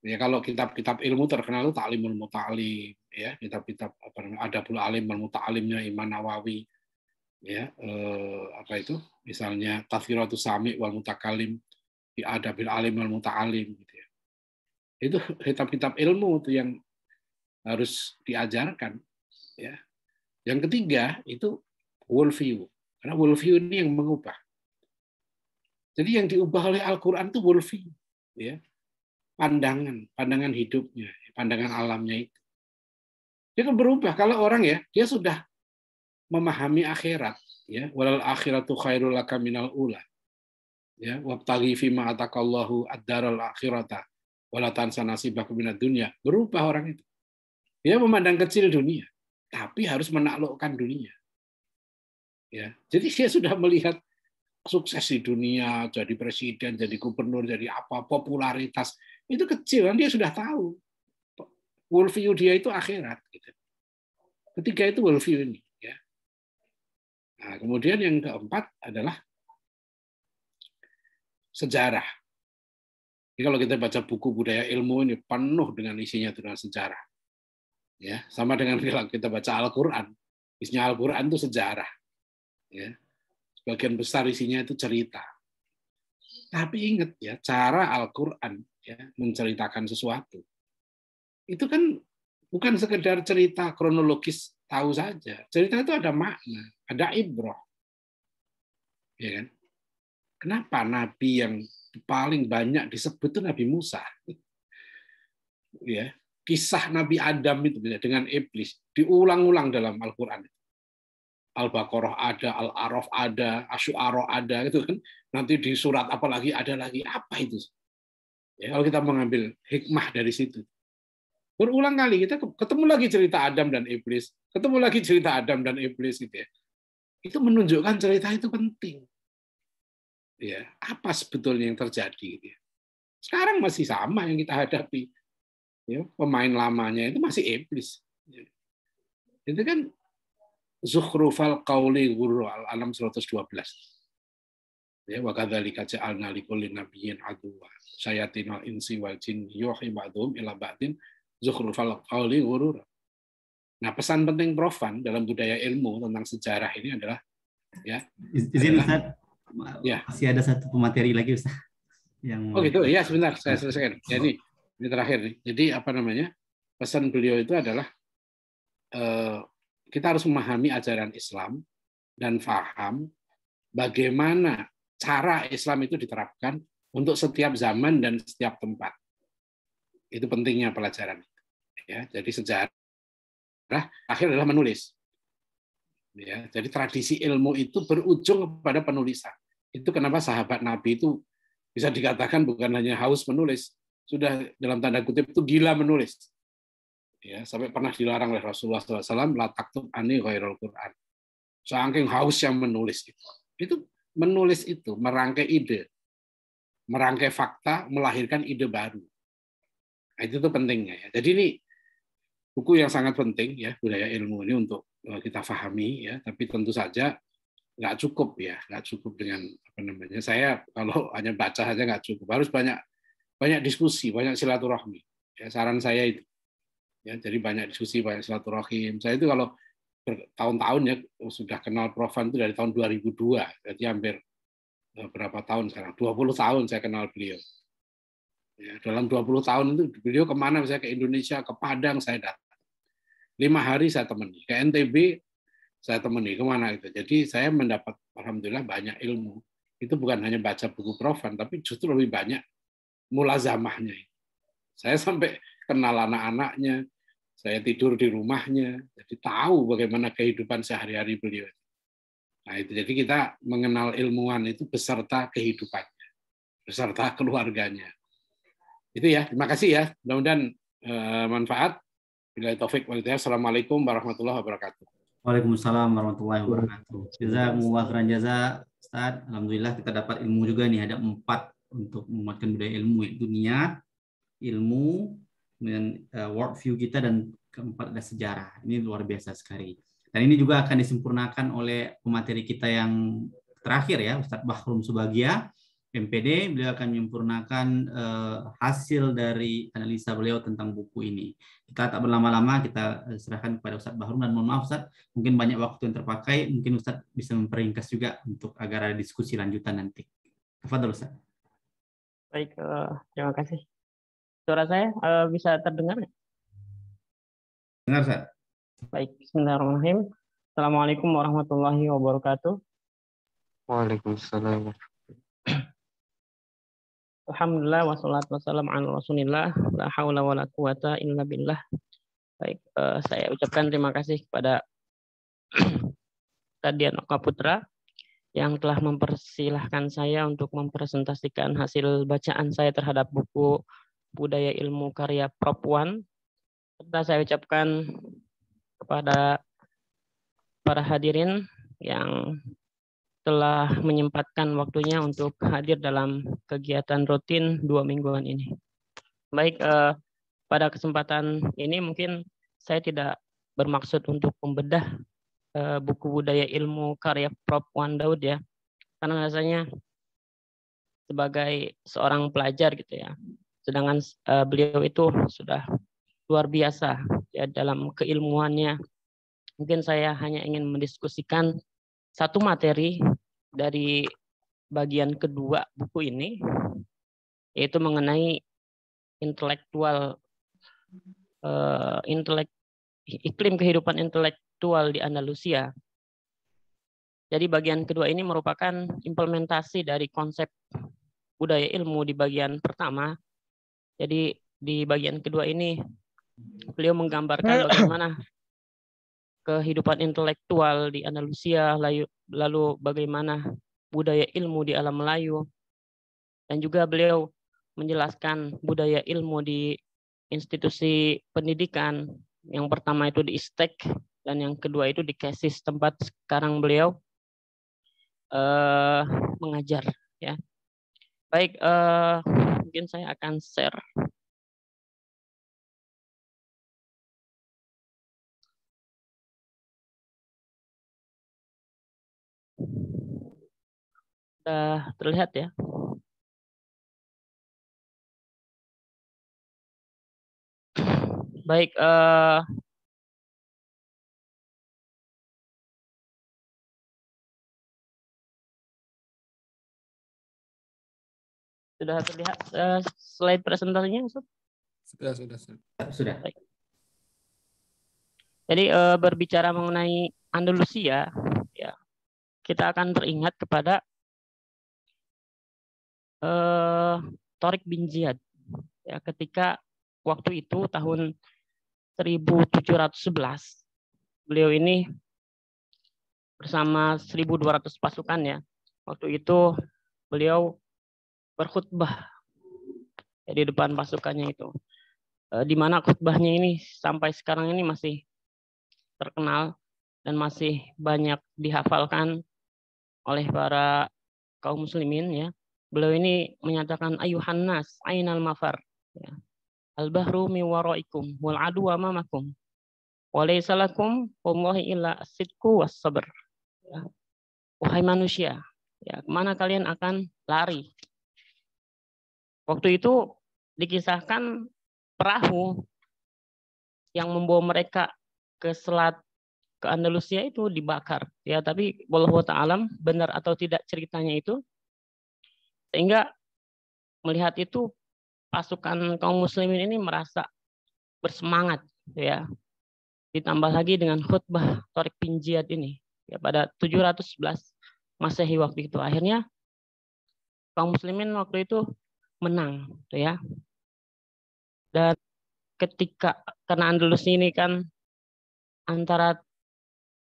S4: Ya kalau kitab-kitab ilmu terkenal itu taklimul muta'alim, ya kitab-kitab ada namanya alim wal Imam Nawawi, ya eh, apa itu misalnya kafiratu sami wal mutakalim di adabil alim wal muta'alim gitu ya. Itu kitab-kitab ilmu itu yang harus diajarkan ya. Yang ketiga itu worldview. Karena worldview ini yang mengubah. Jadi yang diubah oleh Al-Qur'an itu worldview ya. Pandangan, pandangan hidupnya, pandangan alamnya itu. Dia kan berubah kalau orang ya, dia sudah memahami akhirat ya, walal akhiratu khairul laka minal ula ya wabtaghi fi ma atakallahu ad-daral akhirata wala tansa nasibaka minad dunya berubah orang itu dia memandang kecil dunia tapi harus menaklukkan dunia ya jadi dia sudah melihat sukses di dunia jadi presiden jadi gubernur jadi apa popularitas itu kecil kan dia sudah tahu worldview dia itu akhirat
S3: gitu. ketiga itu worldview ini ya nah, kemudian yang keempat adalah sejarah.
S4: Jadi kalau kita baca buku budaya ilmu ini penuh dengan isinya dengan sejarah. Ya, sama dengan bilang kita baca Al-Qur'an, isinya Al-Qur'an itu sejarah. Ya. Sebagian besar isinya itu cerita. Tapi ingat ya, cara Al-Qur'an ya menceritakan sesuatu. Itu kan bukan sekedar cerita kronologis tahu saja. Cerita itu ada makna, ada ibrah. Ya kan? Kenapa nabi yang paling banyak disebut itu Nabi Musa? Ya, kisah Nabi Adam itu dengan iblis diulang-ulang dalam Al-Qur'an. Al-Baqarah ada, Al-Araf ada, Asy-Syu'ara ada gitu kan. Nanti di surat apalagi ada lagi apa itu? Ya, kalau kita mengambil hikmah dari situ. Berulang kali kita ketemu lagi cerita Adam dan iblis, ketemu lagi cerita Adam dan iblis gitu ya. Itu menunjukkan cerita itu penting ya apa sebetulnya yang terjadi gitu ya? sekarang masih sama yang kita hadapi ya, pemain lamanya itu masih iblis ya. itu kan zukhrufal qauli ghurru al-alam 112 ya wa kadzalika ja'alna likulli nabiyyin aduwa al insi wal jin yuhi ba'dhum ila ba'din zukhrufal qauli ghurur nah pesan penting profan dalam budaya ilmu tentang sejarah ini adalah ya
S3: izin
S1: adalah, Ya. Masih ada satu pemateri lagi Ustaz. Yang oh gitu,
S4: ya sebentar saya nah. selesaikan. Jadi ya, ini terakhir nih. Jadi apa namanya? Pesan beliau itu adalah eh, kita harus memahami ajaran Islam dan faham bagaimana cara Islam itu diterapkan untuk setiap zaman dan setiap tempat. Itu pentingnya pelajaran. Ya, jadi sejarah akhir adalah menulis. Ya, jadi tradisi ilmu itu berujung kepada penulisan. Itu kenapa sahabat Nabi itu bisa dikatakan bukan hanya haus menulis, sudah dalam tanda kutip itu gila menulis. Ya, sampai pernah dilarang oleh Rasulullah SAW, lataktub ani ghairul Quran. Saking haus yang menulis itu. Itu menulis itu merangkai ide, merangkai fakta, melahirkan ide baru. Nah, itu tuh pentingnya ya. Jadi ini buku yang sangat penting ya budaya ilmu ini untuk Eh, kita fahami ya tapi tentu saja nggak cukup ya nggak cukup dengan apa namanya saya kalau hanya baca saja nggak cukup harus banyak banyak diskusi banyak silaturahmi ya, saran saya itu ya jadi banyak diskusi banyak silaturahim saya itu kalau tahun tahun ya sudah kenal Profan itu dari tahun 2002 jadi hampir eh, berapa tahun sekarang 20 tahun saya kenal beliau ya, dalam 20 tahun itu beliau kemana Misalnya ke Indonesia ke Padang saya datang lima hari saya temani ke NTB saya temani kemana itu jadi saya mendapat alhamdulillah banyak ilmu itu bukan hanya baca buku profan tapi justru lebih banyak mulazamahnya saya sampai kenal anak-anaknya saya tidur di rumahnya jadi tahu bagaimana kehidupan sehari-hari beliau nah itu jadi kita mengenal ilmuwan itu beserta kehidupannya beserta keluarganya itu ya terima kasih ya mudah-mudahan eh, manfaat Bila taufik walidaya. Assalamualaikum warahmatullahi wabarakatuh.
S1: Waalaikumsalam warahmatullahi wabarakatuh. Jazakumullah khairan jaza Ustaz. Alhamdulillah kita dapat ilmu juga nih ada empat untuk menguatkan budaya ilmu yaitu niat, ilmu, dengan uh, eh, view kita dan keempat ada sejarah. Ini luar biasa sekali. Dan ini juga akan disempurnakan oleh pemateri kita yang terakhir ya Ustadz Bahrum Subagia MPD, beliau akan menyempurnakan uh, hasil dari analisa beliau tentang buku ini. Kita tak berlama-lama, kita eh, serahkan kepada Ustadz Bahrun dan mohon maaf Ustadz, mungkin banyak waktu yang terpakai, mungkin Ustadz bisa memperingkas juga untuk agar ada diskusi lanjutan nanti. Tafadhol Ustadz.
S5: Baik, uh, terima kasih. Suara saya uh, bisa terdengar? Dengar, Ustadz. Baik, Bismillahirrahmanirrahim. Assalamualaikum warahmatullahi wabarakatuh.
S3: Waalaikumsalam
S5: Alhamdulillah wassalatu wassalamu ala Rasulillah la haula wala quwata illa billah. Baik, uh, saya ucapkan terima kasih kepada Tadian Oka Putra yang telah mempersilahkan saya untuk mempresentasikan hasil bacaan saya terhadap buku Budaya Ilmu Karya Prop One. Serta saya ucapkan kepada para hadirin yang telah menyempatkan waktunya untuk hadir dalam kegiatan rutin dua mingguan ini. Baik, eh, pada kesempatan ini mungkin saya tidak bermaksud untuk membedah eh, buku budaya ilmu karya Prof. Wan Daud ya, karena rasanya sebagai seorang pelajar gitu ya, sedangkan eh, beliau itu sudah luar biasa ya dalam keilmuannya. Mungkin saya hanya ingin mendiskusikan satu materi dari bagian kedua buku ini yaitu mengenai intelektual uh, intelek iklim kehidupan intelektual di Andalusia. Jadi bagian kedua ini merupakan implementasi dari konsep budaya ilmu di bagian pertama. Jadi di bagian kedua ini beliau menggambarkan bagaimana kehidupan intelektual di Andalusia, lalu bagaimana budaya ilmu di alam Melayu, dan juga beliau menjelaskan budaya ilmu di institusi pendidikan yang pertama itu di Istek dan yang kedua itu di Kesis tempat sekarang beliau uh, mengajar ya baik uh, mungkin
S3: saya akan share Sudah terlihat ya? Baik, uh, sudah terlihat uh,
S5: slide presentasinya Ustaz? Sudah, sudah, sudah. Sudah. Baik. Jadi uh, berbicara mengenai Andalusia, ya kita akan teringat kepada eh, Torik bin Ziyad. Ya, ketika waktu itu tahun 1711 beliau ini bersama 1200 ya. waktu itu beliau berkhutbah ya, di depan pasukannya itu e, di mana khutbahnya ini sampai sekarang ini masih terkenal dan masih banyak dihafalkan oleh para kaum muslimin ya Beliau ini menyatakan ayuhan nas ainal mafar. Ya. Al bahru mi waraikum wal adu amamakum. Wa laysa lakum wallahi illa sidqu was sabr. Ya. Wahai manusia, ya kemana kalian akan lari? Waktu itu dikisahkan perahu yang membawa mereka ke selat ke Andalusia itu dibakar ya tapi wallahu taala benar atau tidak ceritanya itu sehingga melihat itu pasukan kaum muslimin ini merasa bersemangat ya. Ditambah lagi dengan khutbah Torik Pinjiat ini ya pada 711 Masehi waktu itu. Akhirnya kaum muslimin waktu itu menang ya. Dan ketika karena Andalus ini kan antara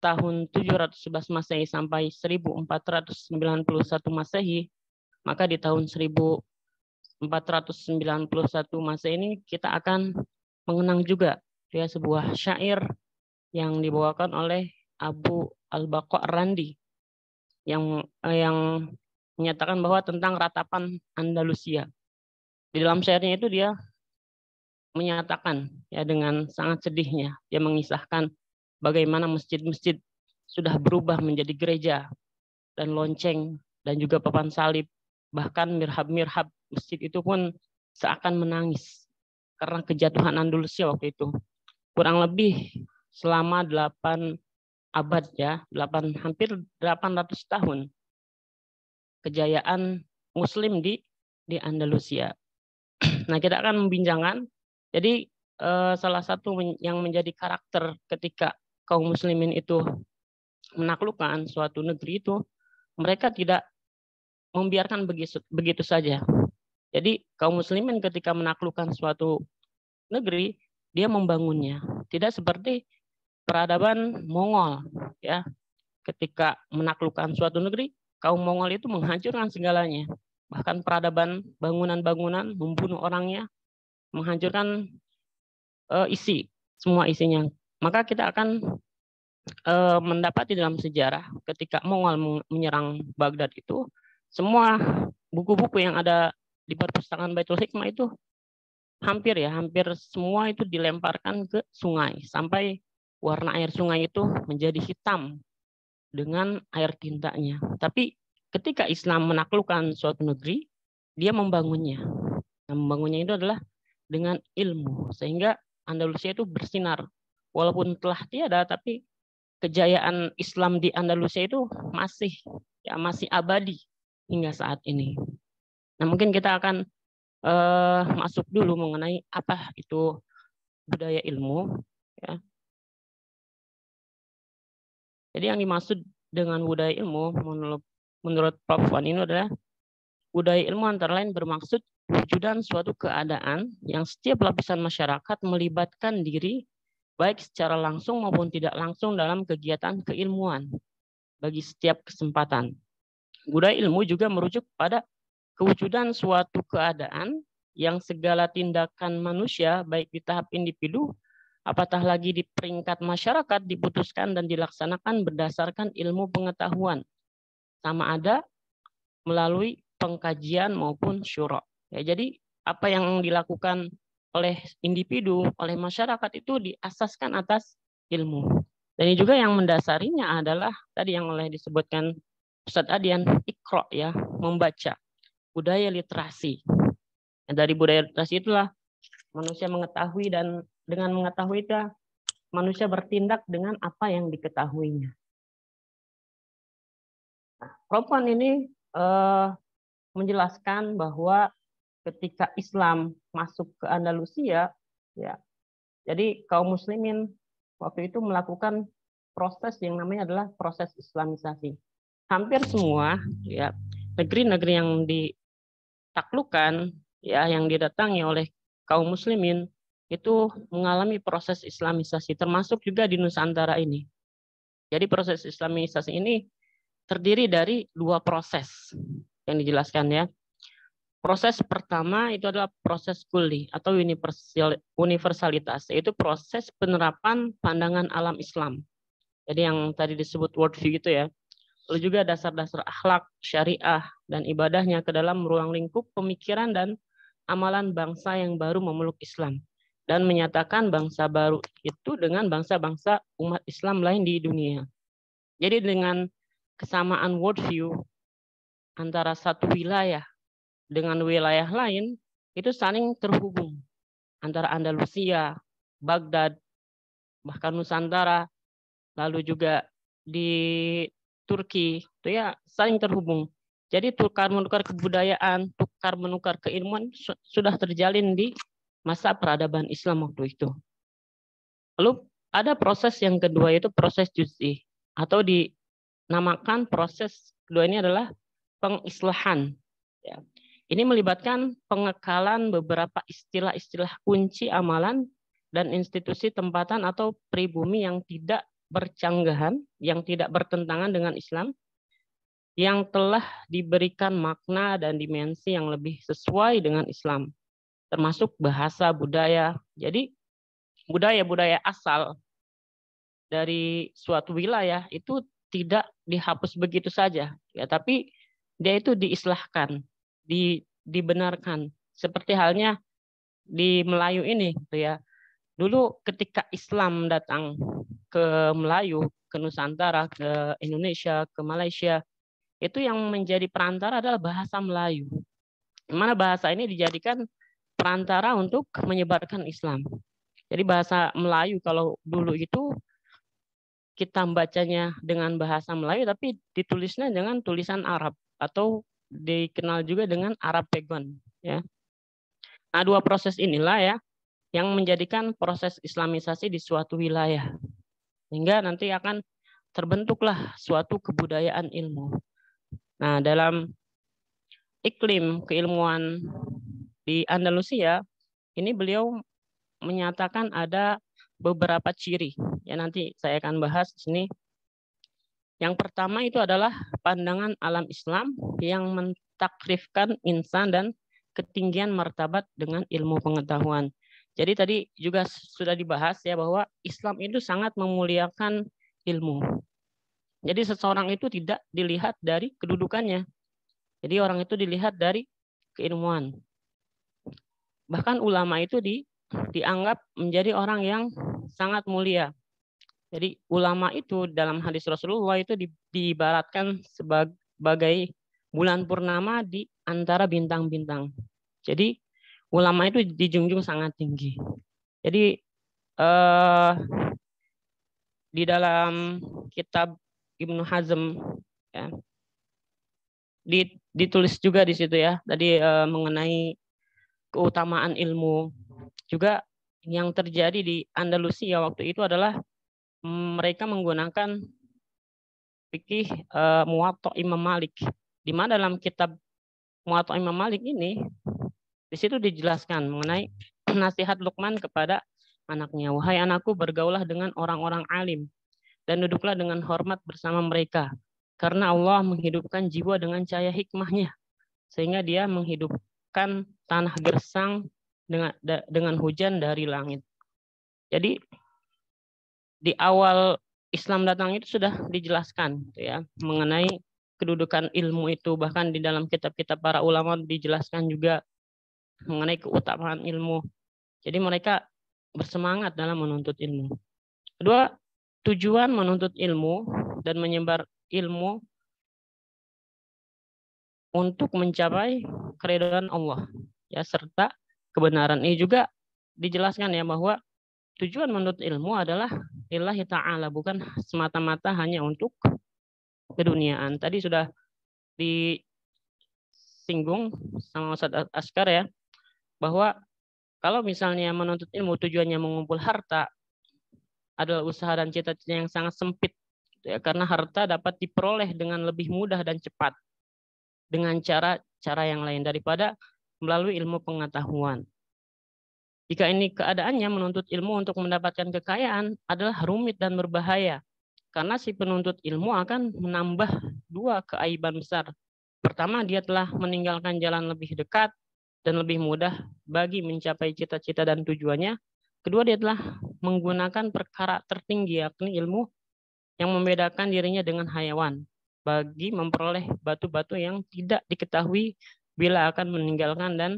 S5: tahun 711 Masehi sampai 1491 Masehi maka di tahun 1491 masa ini kita akan mengenang juga ya sebuah syair yang dibawakan oleh Abu Al-Baqa Randi yang eh, yang menyatakan bahwa tentang ratapan Andalusia. Di dalam syairnya itu dia menyatakan ya dengan sangat sedihnya dia mengisahkan bagaimana masjid-masjid sudah berubah menjadi gereja dan lonceng dan juga papan salib Bahkan mirhab-mirhab masjid itu pun seakan menangis karena kejatuhan Andalusia waktu itu. Kurang lebih selama 8 abad ya, 8 hampir 800 tahun kejayaan muslim di di Andalusia. Nah, kita akan membincangkan jadi eh, salah satu yang menjadi karakter ketika kaum muslimin itu menaklukkan suatu negeri itu mereka tidak membiarkan begitu, begitu saja. Jadi kaum muslimin ketika menaklukkan suatu negeri, dia membangunnya. Tidak seperti peradaban Mongol ya. Ketika menaklukkan suatu negeri, kaum Mongol itu menghancurkan segalanya. Bahkan peradaban bangunan-bangunan membunuh orangnya, menghancurkan uh, isi, semua isinya. Maka kita akan uh, mendapati dalam sejarah ketika Mongol menyerang Baghdad itu semua buku-buku yang ada di perpustakaan Baitul Hikmah itu hampir ya, hampir semua itu dilemparkan ke sungai sampai warna air sungai itu menjadi hitam dengan air tintanya. Tapi ketika Islam menaklukkan suatu negeri, dia membangunnya. Yang membangunnya itu adalah dengan ilmu sehingga Andalusia itu bersinar walaupun telah tiada tapi kejayaan Islam di Andalusia itu masih ya masih abadi hingga saat ini. Nah, mungkin kita akan uh, masuk dulu mengenai apa itu budaya ilmu. Ya. Jadi yang dimaksud dengan budaya ilmu menurut, menurut Prof. Wan ini adalah budaya ilmu antara lain bermaksud wujudan suatu keadaan yang setiap lapisan masyarakat melibatkan diri baik secara langsung maupun tidak langsung dalam kegiatan keilmuan bagi setiap kesempatan. Budaya ilmu juga merujuk pada kewujudan suatu keadaan yang segala tindakan manusia baik di tahap individu apatah lagi di peringkat masyarakat diputuskan dan dilaksanakan berdasarkan ilmu pengetahuan sama ada melalui pengkajian maupun syuro. Ya, jadi apa yang dilakukan oleh individu, oleh masyarakat itu diasaskan atas ilmu. Dan juga yang mendasarinya adalah tadi yang oleh disebutkan Ustadz Adian, ikro ya, membaca. Budaya literasi. Nah, dari budaya literasi itulah manusia mengetahui dan dengan mengetahui itu manusia bertindak dengan apa yang diketahuinya. Nah, perempuan ini eh, menjelaskan bahwa ketika Islam masuk ke Andalusia, ya, jadi kaum muslimin waktu itu melakukan proses yang namanya adalah proses Islamisasi hampir semua ya negeri-negeri yang ditaklukan ya yang didatangi oleh kaum muslimin itu mengalami proses islamisasi termasuk juga di Nusantara ini. Jadi proses islamisasi ini terdiri dari dua proses yang dijelaskan ya. Proses pertama itu adalah proses kuli atau universalitas, yaitu proses penerapan pandangan alam Islam. Jadi yang tadi disebut worldview itu ya, lalu juga dasar-dasar akhlak, syariah, dan ibadahnya ke dalam ruang lingkup pemikiran dan amalan bangsa yang baru memeluk Islam dan menyatakan bangsa baru itu dengan bangsa-bangsa umat Islam lain di dunia. Jadi dengan kesamaan worldview antara satu wilayah dengan wilayah lain itu saling terhubung antara Andalusia, Baghdad, bahkan Nusantara, lalu juga di Turki itu ya saling terhubung. Jadi tukar menukar kebudayaan, tukar menukar keilmuan sudah terjalin di masa peradaban Islam waktu itu. Lalu ada proses yang kedua yaitu proses juz'i atau dinamakan proses kedua ini adalah pengislahan. Ya. Ini melibatkan pengekalan beberapa istilah-istilah kunci amalan dan institusi tempatan atau pribumi yang tidak bercanggahan yang tidak bertentangan dengan Islam yang telah diberikan makna dan dimensi yang lebih sesuai dengan Islam, termasuk bahasa budaya. Jadi budaya-budaya asal dari suatu wilayah itu tidak dihapus begitu saja, ya, tapi dia itu diislahkan, di, dibenarkan. Seperti halnya di Melayu ini, gitu ya. Dulu ketika Islam datang ke Melayu, ke Nusantara, ke Indonesia, ke Malaysia, itu yang menjadi perantara adalah bahasa Melayu. Mana bahasa ini dijadikan perantara untuk menyebarkan Islam. Jadi bahasa Melayu kalau dulu itu kita membacanya dengan bahasa Melayu tapi ditulisnya dengan tulisan Arab atau dikenal juga dengan Arab Pegon ya. Nah, dua proses inilah ya yang menjadikan proses islamisasi di suatu wilayah. Sehingga nanti akan terbentuklah suatu kebudayaan ilmu. Nah, dalam iklim keilmuan di Andalusia, ini beliau menyatakan ada beberapa ciri. Ya nanti saya akan bahas di sini. Yang pertama itu adalah pandangan alam Islam yang mentakrifkan insan dan ketinggian martabat dengan ilmu pengetahuan. Jadi tadi juga sudah dibahas ya bahwa Islam itu sangat memuliakan ilmu. Jadi seseorang itu tidak dilihat dari kedudukannya. Jadi orang itu dilihat dari keilmuan. Bahkan ulama itu di, dianggap menjadi orang yang sangat mulia. Jadi ulama itu dalam hadis Rasulullah itu di, diibaratkan sebagai bulan purnama di antara bintang-bintang. Jadi ulama itu dijunjung sangat tinggi. Jadi eh, di dalam kitab Ibnu Hazm ya, ditulis juga di situ ya tadi eh, mengenai keutamaan ilmu juga yang terjadi di Andalusia waktu itu adalah mm, mereka menggunakan fikih eh, Muwatta Imam Malik di mana dalam kitab Muwatta Imam Malik ini di situ dijelaskan mengenai nasihat Lukman kepada anaknya. Wahai anakku, bergaulah dengan orang-orang alim dan duduklah dengan hormat bersama mereka. Karena Allah menghidupkan jiwa dengan cahaya hikmahnya. Sehingga dia menghidupkan tanah gersang dengan, dengan hujan dari langit. Jadi di awal Islam datang itu sudah dijelaskan gitu ya mengenai kedudukan ilmu itu bahkan di dalam kitab-kitab para ulama dijelaskan juga mengenai keutamaan ilmu. Jadi mereka bersemangat dalam menuntut ilmu. Kedua, tujuan menuntut ilmu dan menyebar ilmu untuk mencapai keridhaan Allah ya serta kebenaran ini juga dijelaskan ya bahwa tujuan menuntut ilmu adalah ilahi ta'ala bukan semata-mata hanya untuk keduniaan. Tadi sudah disinggung sama Ustaz Askar ya bahwa kalau misalnya menuntut ilmu tujuannya mengumpul harta adalah usaha dan cita-cita yang sangat sempit gitu ya, karena harta dapat diperoleh dengan lebih mudah dan cepat dengan cara-cara yang lain daripada melalui ilmu pengetahuan. Jika ini keadaannya menuntut ilmu untuk mendapatkan kekayaan adalah rumit dan berbahaya karena si penuntut ilmu akan menambah dua keaiban besar. Pertama, dia telah meninggalkan jalan lebih dekat dan lebih mudah bagi mencapai cita-cita dan tujuannya. Kedua, dia telah menggunakan perkara tertinggi, yakni ilmu yang membedakan dirinya dengan hayawan bagi memperoleh batu-batu yang tidak diketahui bila akan meninggalkan dan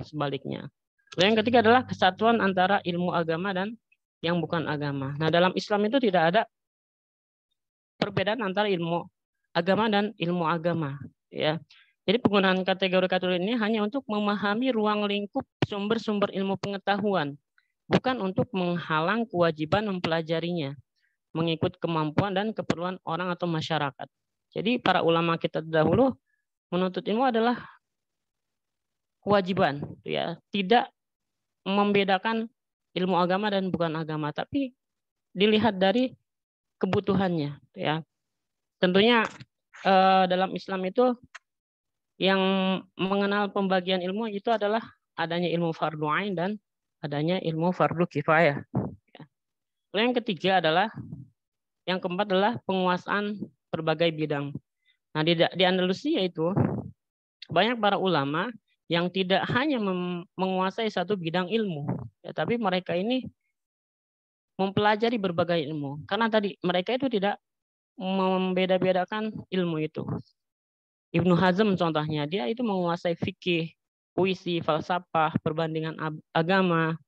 S5: sebaliknya. Yang ketiga adalah kesatuan antara ilmu agama dan yang bukan agama. Nah, dalam Islam itu tidak ada perbedaan antara ilmu agama dan ilmu agama, ya. Jadi penggunaan kategori kategori ini hanya untuk memahami ruang lingkup sumber-sumber ilmu pengetahuan, bukan untuk menghalang kewajiban mempelajarinya, mengikut kemampuan dan keperluan orang atau masyarakat. Jadi para ulama kita dahulu menuntut ilmu adalah kewajiban, gitu ya, tidak membedakan ilmu agama dan bukan agama, tapi dilihat dari kebutuhannya, gitu ya. Tentunya eh, dalam Islam itu yang mengenal pembagian ilmu itu adalah adanya ilmu fardu ain dan adanya ilmu fardu kifayah. Ya. Lalu yang ketiga adalah yang keempat adalah penguasaan berbagai bidang. Nah, di, Andalusia itu banyak para ulama yang tidak hanya menguasai satu bidang ilmu, ya, tapi mereka ini mempelajari berbagai ilmu. Karena tadi mereka itu tidak membeda-bedakan ilmu itu. Ibnu Hazm contohnya, dia itu menguasai fikih, puisi, falsafah, perbandingan agama.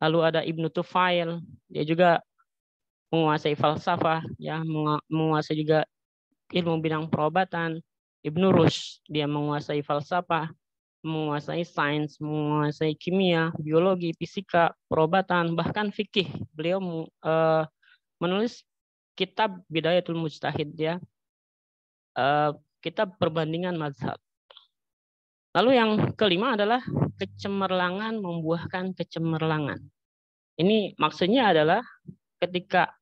S5: Lalu ada Ibnu Tufail, dia juga menguasai falsafah, ya menguasai juga ilmu bidang perobatan. Ibnu Rush dia menguasai falsafah, menguasai sains, menguasai kimia, biologi, fisika, perobatan, bahkan fikih. Beliau uh, menulis kitab Bidayatul Mujtahid ya. Uh, kita perbandingan mazhab. Lalu yang kelima adalah kecemerlangan membuahkan kecemerlangan. Ini maksudnya adalah ketika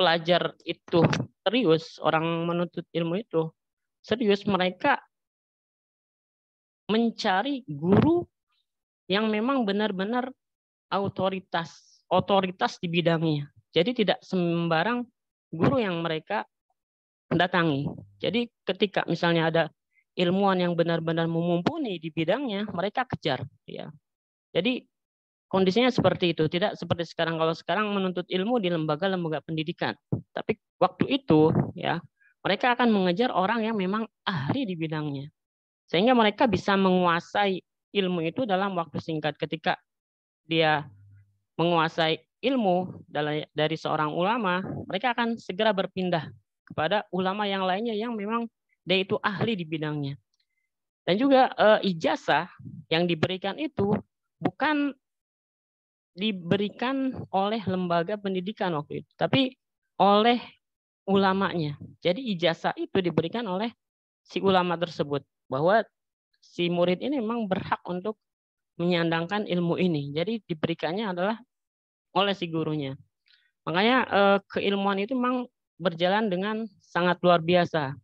S5: pelajar itu serius, orang menuntut ilmu itu serius, mereka mencari guru yang memang benar-benar otoritas otoritas di bidangnya. Jadi tidak sembarang guru yang mereka mendatangi. Jadi ketika misalnya ada ilmuwan yang benar-benar mumpuni di bidangnya, mereka kejar. Ya. Jadi kondisinya seperti itu, tidak seperti sekarang. Kalau sekarang menuntut ilmu di lembaga-lembaga pendidikan, tapi waktu itu ya mereka akan mengejar orang yang memang ahli di bidangnya, sehingga mereka bisa menguasai ilmu itu dalam waktu singkat. Ketika dia menguasai ilmu dari seorang ulama, mereka akan segera berpindah kepada ulama yang lainnya yang memang dia itu ahli di bidangnya. Dan juga e, ijazah yang diberikan itu bukan diberikan oleh lembaga pendidikan waktu itu, tapi oleh ulamanya. Jadi ijazah itu diberikan oleh si ulama tersebut bahwa si murid ini memang berhak untuk menyandangkan ilmu ini. Jadi diberikannya adalah oleh si gurunya. Makanya eh, keilmuan itu memang berjalan dengan sangat luar biasa.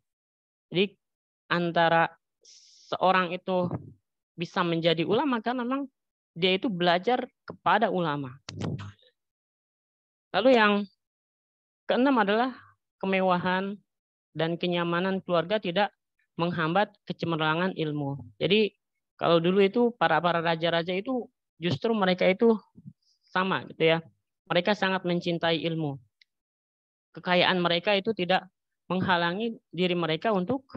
S5: Jadi antara seorang itu bisa menjadi ulama karena memang dia itu belajar kepada ulama. Lalu yang keenam adalah kemewahan dan kenyamanan keluarga tidak menghambat kecemerlangan ilmu. Jadi kalau dulu itu para para raja-raja itu justru mereka itu sama gitu ya. Mereka sangat mencintai ilmu kekayaan mereka itu tidak menghalangi diri mereka untuk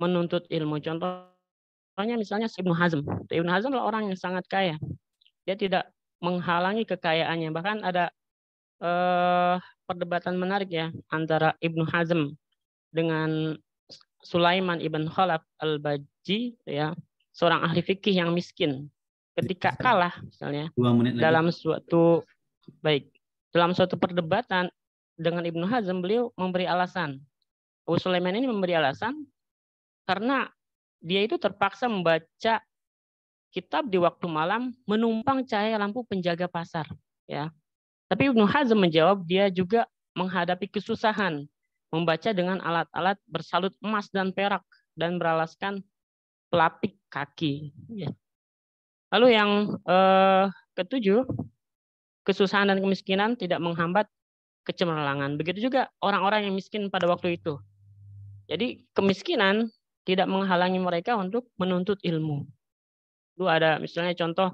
S5: menuntut ilmu. Contohnya misalnya Ibnu Hazm. Ibnu Hazm adalah orang yang sangat kaya. Dia tidak menghalangi kekayaannya. Bahkan ada eh, perdebatan menarik ya antara Ibnu Hazm dengan Sulaiman ibn Khalaf al-Baji ya, seorang ahli fikih yang miskin. Ketika iya. kalah misalnya dalam suatu baik dalam suatu perdebatan dengan Ibnu Hazm beliau memberi alasan. Abu Sulaiman ini memberi alasan karena dia itu terpaksa membaca kitab di waktu malam menumpang cahaya lampu penjaga pasar, ya. Tapi Ibnu Hazm menjawab dia juga menghadapi kesusahan membaca dengan alat-alat bersalut emas dan perak dan beralaskan pelapik kaki. Ya. Lalu yang eh, ketujuh, kesusahan dan kemiskinan tidak menghambat kecemerlangan. Begitu juga orang-orang yang miskin pada waktu itu. Jadi kemiskinan tidak menghalangi mereka untuk menuntut ilmu. Lu ada misalnya contoh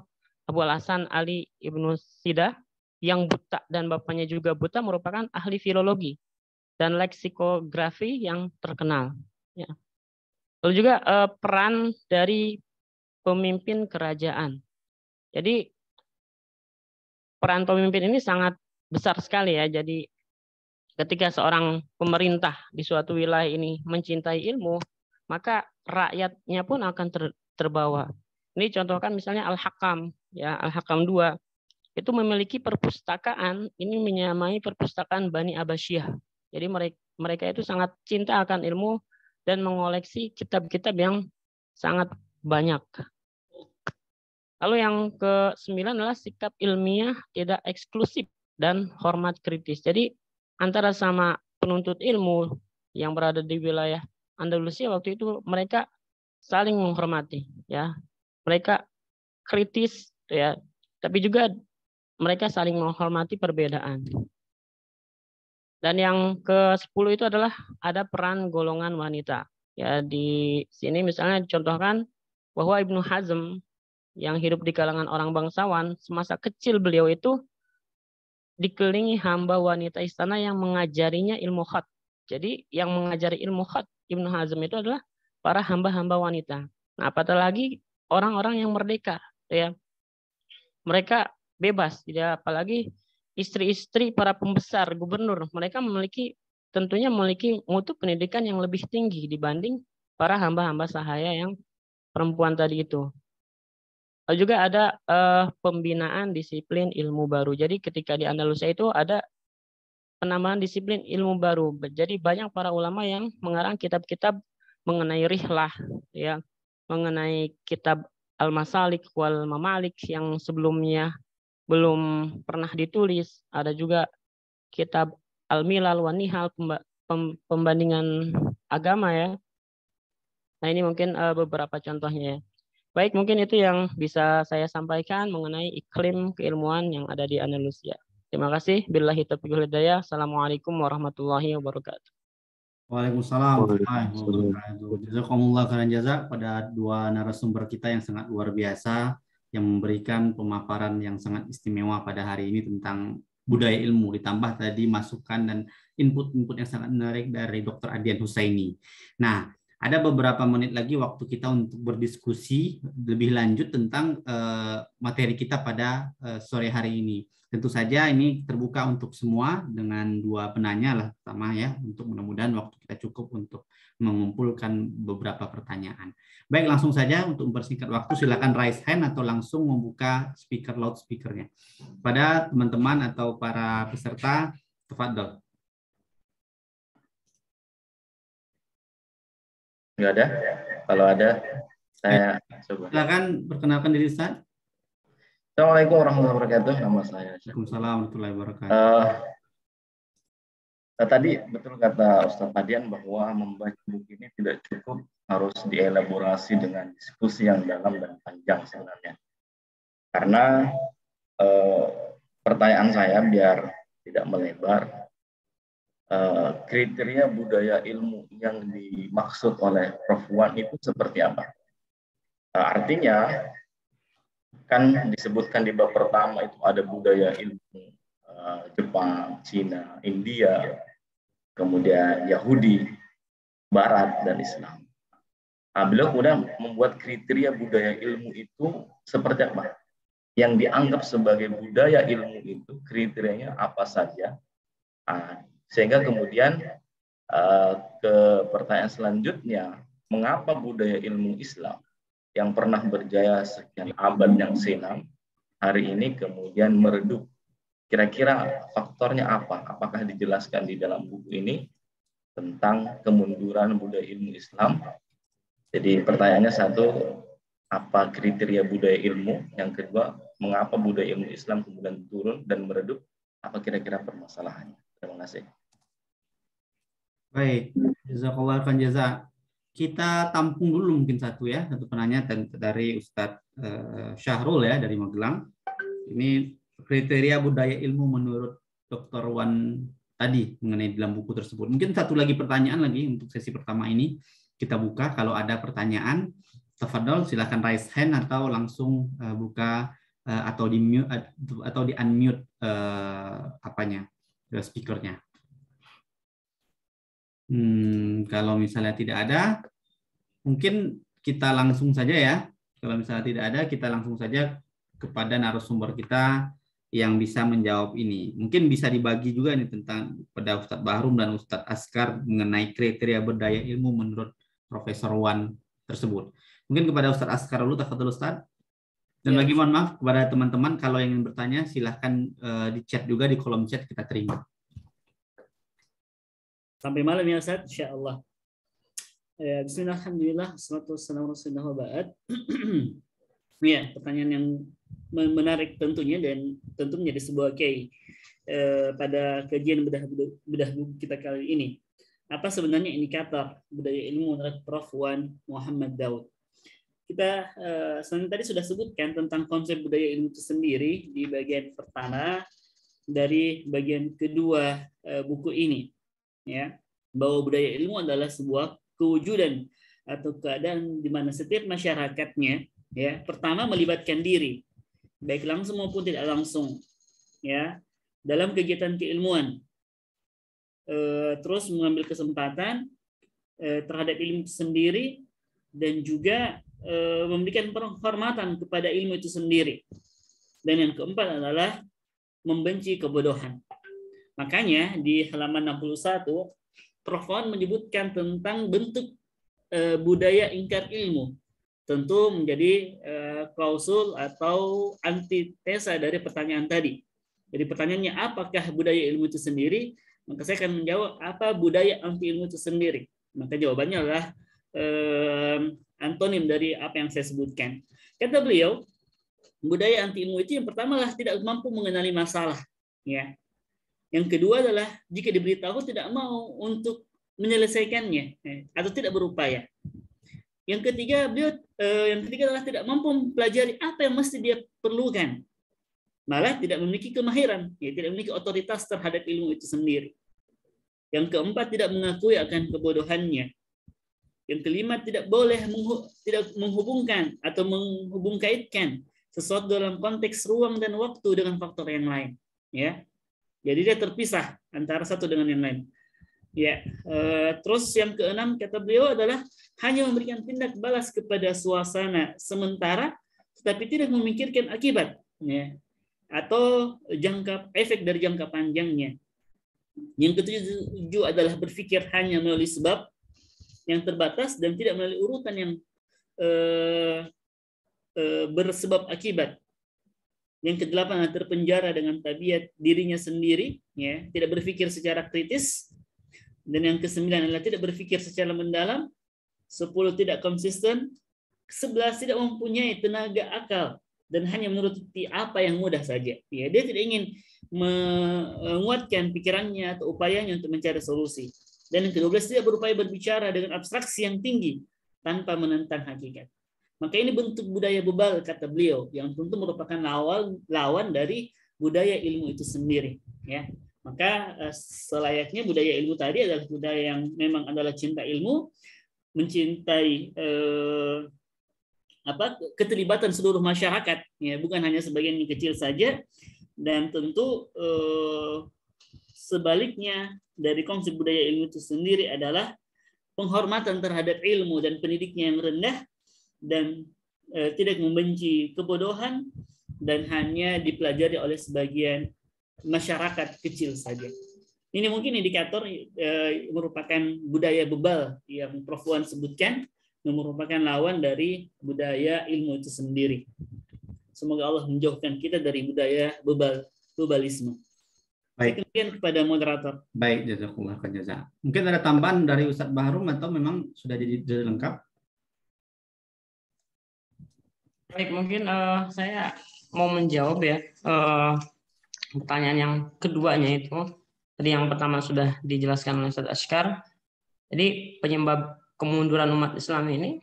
S5: Abu Al-Hasan Ali Ibnu Sida yang buta dan bapaknya juga buta merupakan ahli filologi dan leksikografi yang terkenal. Ya. Lalu juga eh, peran dari pemimpin kerajaan. Jadi peran pemimpin ini sangat besar sekali ya. Jadi ketika seorang pemerintah di suatu wilayah ini mencintai ilmu, maka rakyatnya pun akan ter, terbawa. Ini contohkan misalnya Al-Hakam, ya Al-Hakam 2 itu memiliki perpustakaan, ini menyamai perpustakaan Bani Abasyah. Jadi mereka mereka itu sangat cinta akan ilmu dan mengoleksi kitab-kitab yang sangat banyak. Lalu yang ke-9 adalah sikap ilmiah tidak eksklusif dan hormat kritis. Jadi antara sama penuntut ilmu yang berada di wilayah Andalusia waktu itu mereka saling menghormati ya. Mereka kritis ya, tapi juga mereka saling menghormati perbedaan. Dan yang ke-10 itu adalah ada peran golongan wanita. Ya di sini misalnya dicontohkan bahwa Ibnu Hazm yang hidup di kalangan orang bangsawan semasa kecil beliau itu dikelilingi hamba wanita istana yang mengajarinya ilmu khat. Jadi yang mengajari ilmu khat Ibnu Hazm itu adalah para hamba-hamba wanita. Nah, apatah lagi orang-orang yang merdeka, ya. Mereka bebas, tidak ya. apalagi istri-istri para pembesar, gubernur, mereka memiliki tentunya memiliki mutu pendidikan yang lebih tinggi dibanding para hamba-hamba sahaya yang perempuan tadi itu. Eh, juga ada uh, pembinaan disiplin ilmu baru. Jadi ketika di Andalusia itu ada penambahan disiplin ilmu baru. Jadi banyak para ulama yang mengarang kitab-kitab mengenai rihlah, ya, mengenai kitab Al-Masalik wal Mamalik yang sebelumnya belum pernah ditulis. Ada juga kitab Al-Milal wa Nihal pembandingan agama ya. Nah, ini mungkin eh, beberapa contohnya ya. Baik, mungkin itu yang bisa saya sampaikan mengenai iklim keilmuan yang ada di Andalusia. Terima kasih. Billahi taufiq wal hidayah. Assalamualaikum warahmatullahi wabarakatuh.
S1: Waalaikumsalam warahmatullahi wabarakatuh. Jazakumullah khairan jaza pada dua narasumber kita yang sangat luar biasa yang memberikan pemaparan yang sangat istimewa pada hari ini tentang budaya ilmu ditambah tadi masukan dan input-input yang sangat menarik dari Dr. Adian Husaini. Nah, ada beberapa menit lagi waktu kita untuk berdiskusi lebih lanjut tentang uh, materi kita pada uh, sore hari ini. Tentu saja ini terbuka untuk semua dengan dua penanya lah pertama ya untuk mudah-mudahan waktu kita cukup untuk mengumpulkan beberapa pertanyaan. Baik langsung saja untuk mempersingkat waktu silakan raise hand atau langsung membuka speaker loudspeakernya. Pada teman-teman atau para peserta, dong.
S6: Enggak ada? Kalau ada, saya coba.
S1: Silakan perkenalkan diri Ustaz.
S6: Assalamualaikum warahmatullahi wabarakatuh. Nama saya. Waalaikumsalam warahmatullahi wabarakatuh. Uh, tadi betul kata Ustaz Adian bahwa membaca buku ini tidak cukup harus dielaborasi dengan diskusi yang dalam dan panjang sebenarnya. Karena uh, pertanyaan saya biar tidak melebar, Eh, kriteria budaya ilmu yang dimaksud oleh Prof. Wan itu seperti apa? Uh, artinya kan disebutkan di bab pertama itu ada budaya ilmu uh, Jepang, Cina, India, kemudian Yahudi, Barat dan Islam. Nah, beliau kemudian membuat kriteria budaya ilmu itu seperti apa? Yang dianggap sebagai budaya ilmu itu kriterianya apa saja? Nah, sehingga kemudian eh, ke pertanyaan selanjutnya, mengapa budaya ilmu Islam yang pernah berjaya sekian abad yang senang, hari ini kemudian meredup. Kira-kira faktornya apa? Apakah dijelaskan di dalam buku ini tentang kemunduran budaya ilmu Islam? Jadi pertanyaannya satu, apa kriteria budaya ilmu? Yang kedua, mengapa budaya ilmu Islam kemudian turun dan meredup? Apa kira-kira permasalahannya? Terima kasih.
S1: Baik, hmm. jazakallah kan jaza. Kita tampung dulu mungkin satu ya, satu penanya dari Ustadz eh, Syahrul ya dari Magelang. Ini kriteria budaya ilmu menurut Dr. Wan tadi mengenai dalam buku tersebut. Mungkin satu lagi pertanyaan lagi untuk sesi pertama ini kita buka kalau ada pertanyaan tafadhol silahkan raise hand atau langsung eh, buka eh, atau di mute atau di unmute apanya speakernya. Hmm, kalau misalnya tidak ada, mungkin kita langsung saja ya. Kalau misalnya tidak ada, kita langsung saja kepada narasumber kita yang bisa menjawab ini. Mungkin bisa dibagi juga nih tentang pada Ustadz Bahrum dan Ustadz Askar mengenai kriteria berdaya ilmu menurut Profesor Wan tersebut. Mungkin kepada Ustadz Askar dulu, dulu Ustadz. Dan ya. mohon maaf kepada teman-teman kalau yang ingin bertanya silahkan uh, di chat juga di kolom chat kita terima.
S2: Sampai malam ya Ustaz, insya Allah. Ya, Bismillahirrahmanirrahim. Alhamdulillah, Assalamualaikum warahmatullahi Ya, pertanyaan yang menarik tentunya dan tentu menjadi sebuah key eh, pada kajian bedah bedah buku kita kali ini. Apa sebenarnya indikator budaya ilmu menurut Prof. Wan Muhammad Daud? Kita eh, tadi sudah sebutkan tentang konsep budaya ilmu itu sendiri di bagian pertama dari bagian kedua eh, buku ini ya bahwa budaya ilmu adalah sebuah kewujudan atau keadaan di mana setiap masyarakatnya ya pertama melibatkan diri baik langsung maupun tidak langsung ya dalam kegiatan keilmuan e, terus mengambil kesempatan e, terhadap ilmu itu sendiri dan juga e, memberikan penghormatan kepada ilmu itu sendiri dan yang keempat adalah membenci kebodohan Makanya di halaman 61 Prof. menyebutkan tentang bentuk e, budaya ingkar ilmu. Tentu menjadi e, klausul atau antitesa dari pertanyaan tadi. Jadi pertanyaannya apakah budaya ilmu itu sendiri? Maka saya akan menjawab apa budaya anti ilmu itu sendiri. Maka jawabannya adalah e, antonim dari apa yang saya sebutkan. Kata beliau, budaya anti ilmu itu yang pertama lah tidak mampu mengenali masalah, ya. Yang kedua adalah jika diberitahu tidak mau untuk menyelesaikannya eh, atau tidak berupaya. Yang ketiga beliau eh, yang ketiga adalah tidak mampu mempelajari apa yang mesti dia perlukan. Malah tidak memiliki kemahiran, ya, tidak memiliki otoritas terhadap ilmu itu sendiri. Yang keempat tidak mengakui akan kebodohannya. Yang kelima tidak boleh tidak menghubungkan atau menghubungkaitkan sesuatu dalam konteks ruang dan waktu dengan faktor yang lain, ya. Jadi dia terpisah antara satu dengan yang lain. Ya, eh, terus yang keenam kata beliau adalah hanya memberikan tindak balas kepada suasana sementara, tetapi tidak memikirkan akibat, ya, atau jangka efek dari jangka panjangnya. Yang ketujuh adalah berpikir hanya melalui sebab yang terbatas dan tidak melalui urutan yang eh, eh, bersebab akibat. Yang kedelapan adalah terpenjara dengan tabiat dirinya sendiri, ya, tidak berpikir secara kritis. Dan yang kesembilan adalah tidak berpikir secara mendalam. Sepuluh tidak konsisten. Sebelas tidak mempunyai tenaga akal dan hanya menuruti apa yang mudah saja. Ya, dia tidak ingin menguatkan pikirannya atau upayanya untuk mencari solusi. Dan yang kedua belas tidak berupaya berbicara dengan abstraksi yang tinggi tanpa menentang hakikat. Maka ini bentuk budaya bebal kata beliau yang tentu merupakan lawan lawan dari budaya ilmu itu sendiri ya. Maka eh, selayaknya budaya ilmu tadi adalah budaya yang memang adalah cinta ilmu, mencintai eh, apa keterlibatan seluruh masyarakat ya, bukan hanya sebagian yang kecil saja dan tentu eh, sebaliknya dari konsep budaya ilmu itu sendiri adalah penghormatan terhadap ilmu dan pendidiknya yang rendah dan e, tidak membenci kebodohan dan hanya dipelajari oleh sebagian masyarakat kecil saja. Ini mungkin indikator e, merupakan budaya bebal yang Prof. Wan sebutkan, yang merupakan lawan dari budaya ilmu itu sendiri. Semoga Allah menjauhkan kita dari budaya bebal, bebalisme. Baik. Kemudian kepada
S1: moderator. Baik, jazakumullah Mungkin ada tambahan dari Ustadz Bahrum atau memang sudah jadi, jadi lengkap?
S5: Baik, mungkin uh, saya mau menjawab ya uh, pertanyaan yang keduanya itu. Tadi yang pertama sudah dijelaskan oleh Ustaz Ashkar. Jadi penyebab kemunduran umat Islam ini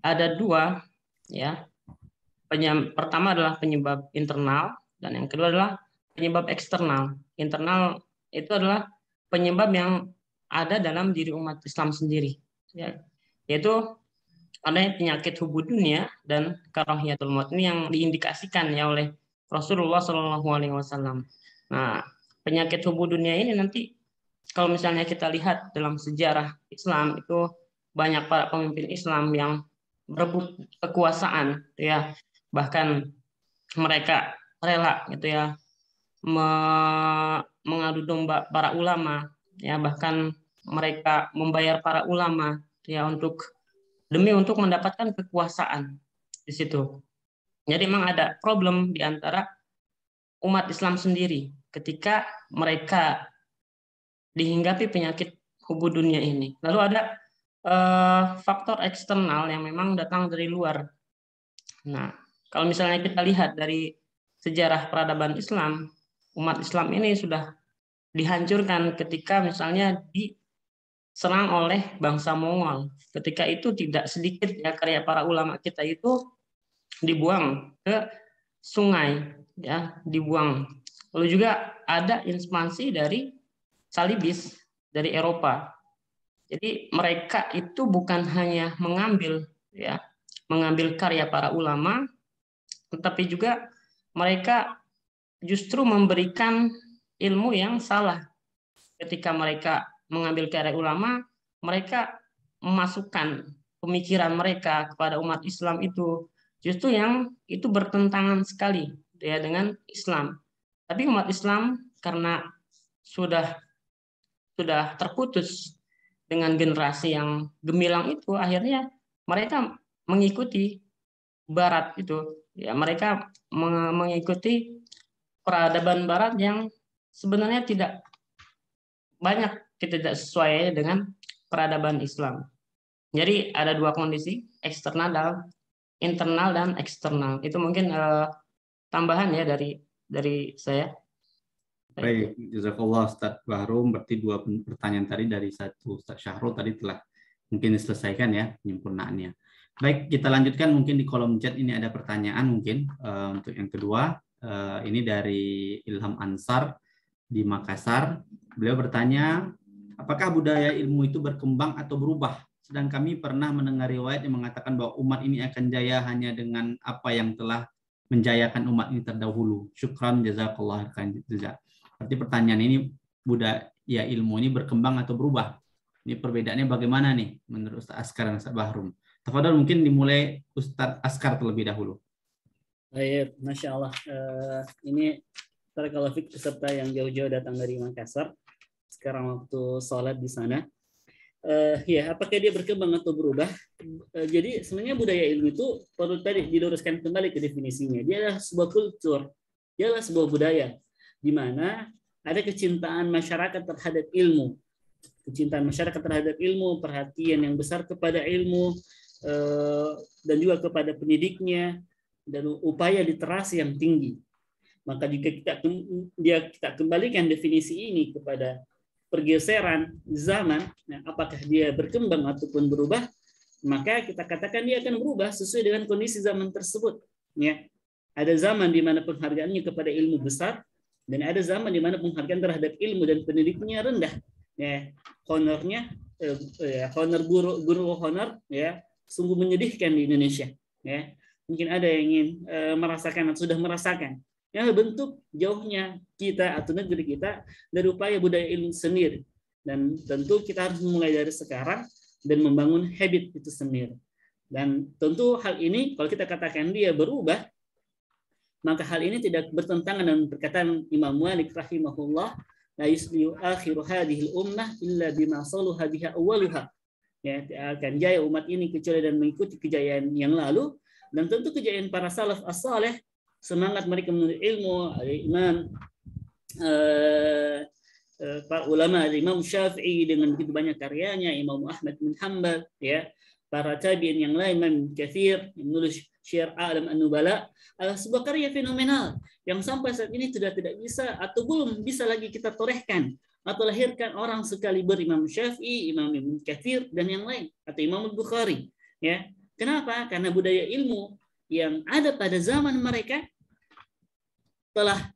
S5: ada dua ya. Penyem, pertama adalah penyebab internal dan yang kedua adalah penyebab eksternal. Internal itu adalah penyebab yang ada dalam diri umat Islam sendiri ya. Yaitu adanya penyakit hubu dunia dan karohiyatul maut ini yang diindikasikan ya oleh Rasulullah Shallallahu Alaihi Wasallam. Nah, penyakit hubu dunia ini nanti kalau misalnya kita lihat dalam sejarah Islam itu banyak para pemimpin Islam yang berebut kekuasaan, gitu ya bahkan mereka rela gitu ya me mengadu domba para ulama ya bahkan mereka membayar para ulama gitu ya untuk demi untuk mendapatkan kekuasaan di situ. Jadi memang ada problem di antara umat Islam sendiri ketika mereka dihinggapi penyakit hubu dunia ini. Lalu ada uh, faktor eksternal yang memang datang dari luar. Nah, kalau misalnya kita lihat dari sejarah peradaban Islam, umat Islam ini sudah dihancurkan ketika misalnya di diserang oleh bangsa Mongol. Ketika itu tidak sedikit ya karya para ulama kita itu dibuang ke sungai ya, dibuang. Lalu juga ada inspirasi dari salibis dari Eropa. Jadi mereka itu bukan hanya mengambil ya, mengambil karya para ulama tetapi juga mereka justru memberikan ilmu yang salah ketika mereka mengambil karya ulama, mereka memasukkan pemikiran mereka kepada umat Islam itu justru yang itu bertentangan sekali ya dengan Islam. Tapi umat Islam karena sudah sudah terputus dengan generasi yang gemilang itu akhirnya mereka mengikuti barat itu ya mereka mengikuti peradaban barat yang sebenarnya tidak banyak sesuai dengan peradaban Islam. Jadi ada dua kondisi, eksternal dan internal dan eksternal. Itu mungkin uh, tambahan ya dari dari saya.
S1: Baik, jazakallah Ustaz Bahrum. Berarti dua pertanyaan tadi dari satu Ustaz Syahrul tadi telah mungkin diselesaikan ya penyempurnaannya. Baik, kita lanjutkan mungkin di kolom chat ini ada pertanyaan mungkin uh, untuk yang kedua. Uh, ini dari Ilham Ansar di Makassar. Beliau bertanya, Apakah budaya ilmu itu berkembang atau berubah? Sedang kami pernah mendengar riwayat yang mengatakan bahwa umat ini akan jaya hanya dengan apa yang telah menjayakan umat ini terdahulu. Syukran jazakallah khairan jazak. Berarti pertanyaan ini budaya ilmu ini berkembang atau berubah? Ini perbedaannya bagaimana nih menurut Ustaz Askar dan Ustaz Bahrum? Tafadhol mungkin dimulai Ustaz Askar terlebih dahulu.
S2: Baik, Masya Allah. Uh, ini kalafik peserta yang jauh-jauh datang dari Makassar sekarang waktu sholat di sana. Uh, ya, apakah dia berkembang atau berubah? Uh, jadi sebenarnya budaya ilmu itu perlu tadi diluruskan kembali ke definisinya. Dia adalah sebuah kultur, dia adalah sebuah budaya di mana ada kecintaan masyarakat terhadap ilmu, kecintaan masyarakat terhadap ilmu, perhatian yang besar kepada ilmu, eh, dan juga kepada pendidiknya dan upaya literasi yang tinggi. Maka jika kita dia kita kembalikan definisi ini kepada pergeseran zaman, ya, apakah dia berkembang ataupun berubah, maka kita katakan dia akan berubah sesuai dengan kondisi zaman tersebut. Ya, ada zaman di mana penghargaannya kepada ilmu besar dan ada zaman di mana penghargaan terhadap ilmu dan pendidiknya rendah. Ya, honornya, eh, eh, honor guru guru honor, ya sungguh menyedihkan di Indonesia. Ya, mungkin ada yang ingin eh, merasakan atau sudah merasakan yang bentuk jauhnya kita atau negeri kita dari upaya budaya ilmu sendiri dan tentu kita harus mulai dari sekarang dan membangun habit itu sendiri dan tentu hal ini kalau kita katakan dia berubah maka hal ini tidak bertentangan dengan perkataan Imam Malik rahimahullah la yusliu akhiru hadhil ummah illa bima salu hadhiha awaluha ya akan jaya umat ini kecuali dan mengikuti kejayaan yang lalu dan tentu kejayaan para salaf as-saleh semangat mereka menuntut ilmu, ada Imam uh, eh, uh, eh, para ulama, ada Imam Syafi'i dengan begitu banyak karyanya, Imam Ahmad bin Hanbal, ya, para tabiin yang lain, Imam Kathir, menulis Syiar Alam anubala adalah sebuah karya fenomenal yang sampai saat ini sudah tidak bisa atau belum bisa lagi kita torehkan atau lahirkan orang sekaliber Imam Syafi'i, Imam Ibn Kathir, dan yang lain, atau Imam Bukhari. Ya, Kenapa? Karena budaya ilmu yang ada pada zaman mereka telah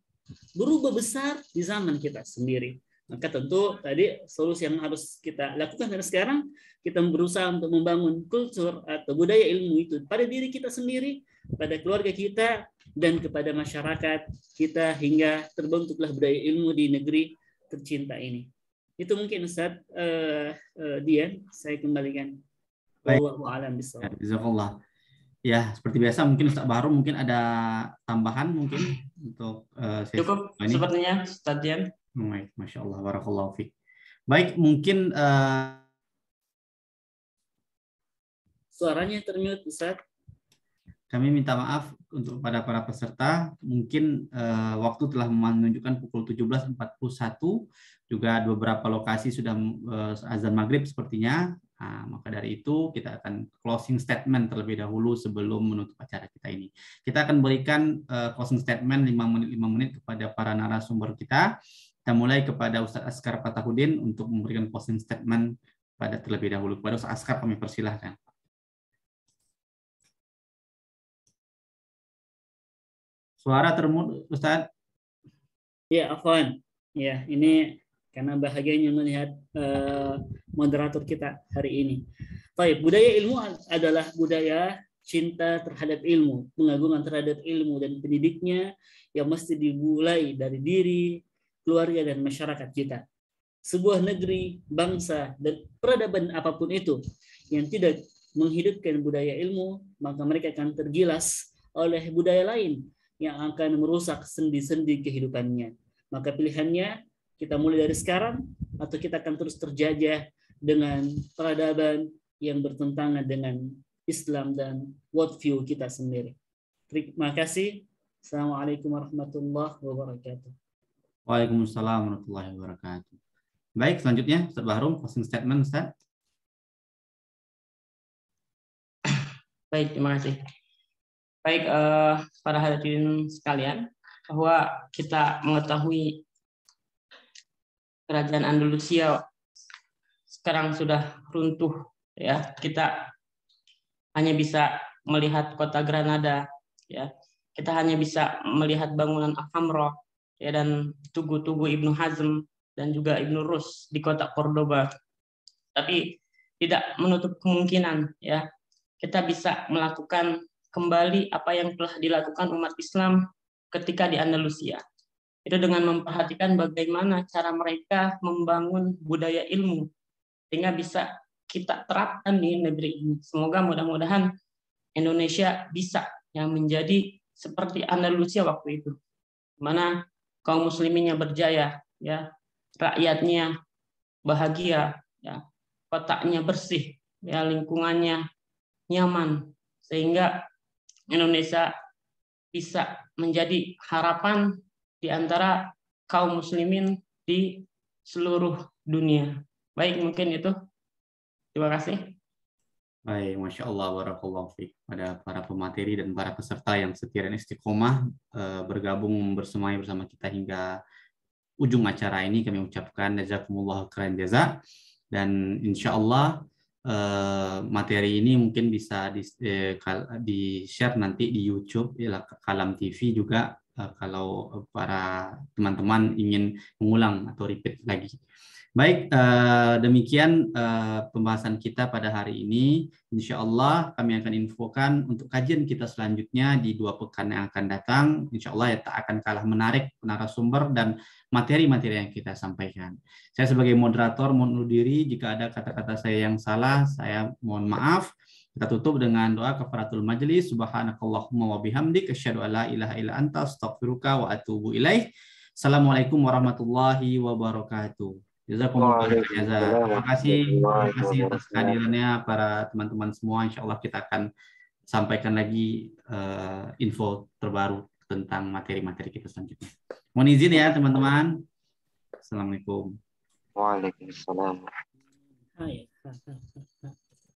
S2: berubah besar di zaman kita sendiri. Maka tentu tadi solusi yang harus kita lakukan dari sekarang, kita berusaha untuk membangun kultur atau budaya ilmu itu pada diri kita sendiri, pada keluarga kita, dan kepada masyarakat kita hingga terbentuklah budaya ilmu di negeri tercinta ini. Itu mungkin Ustaz uh, uh, Dian, saya kembalikan.
S1: Baik. Wa Ya, seperti biasa mungkin Ustaz baru mungkin ada tambahan mungkin untuk uh, sesi Cukup ini. sepertinya stadion. Hmm, baik, Masya Allah, Warahmatullahi wabarakatuh. Baik, mungkin uh... Suaranya termute, Ustaz. Kami minta maaf untuk pada para peserta, mungkin uh, waktu telah menunjukkan pukul 17.41, juga beberapa lokasi sudah uh, azan maghrib sepertinya, Nah, maka dari itu kita akan closing statement terlebih dahulu sebelum menutup acara kita ini. Kita akan berikan uh, closing statement 5 menit 5 menit kepada para narasumber kita. Kita mulai kepada Ustadz Askar Patahudin untuk memberikan closing statement pada terlebih dahulu. Kepada Ustadz Askar kami persilahkan. Suara termut Ustadz.
S3: Ya, Afwan. Ya,
S2: ini karena bahagianya melihat uh, moderator kita hari ini. Baik, budaya ilmu adalah budaya cinta terhadap ilmu, pengagungan terhadap ilmu dan pendidiknya yang mesti dimulai dari diri, keluarga dan masyarakat kita. Sebuah negeri, bangsa dan peradaban apapun itu yang tidak menghidupkan budaya ilmu, maka mereka akan tergilas oleh budaya lain yang akan merusak sendi-sendi kehidupannya. Maka pilihannya kita mulai dari sekarang atau kita akan terus terjajah dengan peradaban yang bertentangan dengan Islam dan worldview kita sendiri. Terima kasih. Assalamualaikum warahmatullahi wabarakatuh.
S1: Waalaikumsalam warahmatullahi wabarakatuh. Baik, selanjutnya Ustaz Bahrum, closing statement Ustaz.
S5: Baik, terima kasih. Baik, uh, para hadirin sekalian, bahwa kita mengetahui kerajaan Andalusia sekarang sudah runtuh ya kita hanya bisa melihat kota Granada ya kita hanya bisa melihat bangunan Alhamroh ya dan tugu-tugu Ibnu Hazm dan juga Ibnu Rus di kota Cordoba tapi tidak menutup kemungkinan ya kita bisa melakukan kembali apa yang telah dilakukan umat Islam ketika di Andalusia itu dengan memperhatikan bagaimana cara mereka membangun budaya ilmu sehingga bisa kita terapkan di negeri ini. Semoga mudah-mudahan Indonesia bisa yang menjadi seperti Andalusia waktu itu, mana kaum musliminnya berjaya, ya rakyatnya bahagia, ya kotaknya bersih, ya lingkungannya nyaman, sehingga Indonesia bisa menjadi harapan di antara kaum muslimin di seluruh dunia. Baik, mungkin itu. Terima kasih.
S1: Baik, Masya Allah, warahmatullahi wabarakatuh Pada para pemateri dan para peserta yang setia dan istiqomah eh, bergabung bersemai bersama kita hingga ujung acara ini kami ucapkan jazakumullah keren jaza dan insya Allah eh, materi ini mungkin bisa di, eh, share nanti di YouTube di Kalam TV juga Eh, kalau eh, para teman-teman ingin mengulang atau repeat lagi. Baik, eh, demikian pembahasan kita pada hari ini. Insya Allah kami akan infokan untuk kajian kita selanjutnya di dua pekan yang akan datang. Insya Allah ya tak akan kalah menarik narasumber dan materi-materi yang kita sampaikan. Saya sebagai moderator mohon diri jika ada kata-kata saya yang salah, saya mohon maaf. Kita tutup dengan doa kafaratul majlis. Subhanakallahumma wa bihamdik asyhadu alla ilaha illa anta astaghfiruka wa atubu ilaih. Assalamualaikum warahmatullahi wabarakatuh. Jazakumullah ya Terima kasih, terima kasih atas kehadirannya para teman-teman semua. Insya Allah kita akan sampaikan lagi uh, info terbaru tentang materi-materi kita selanjutnya. Mohon izin ya teman-teman. Assalamualaikum. Waalaikumsalam.
S3: Hai.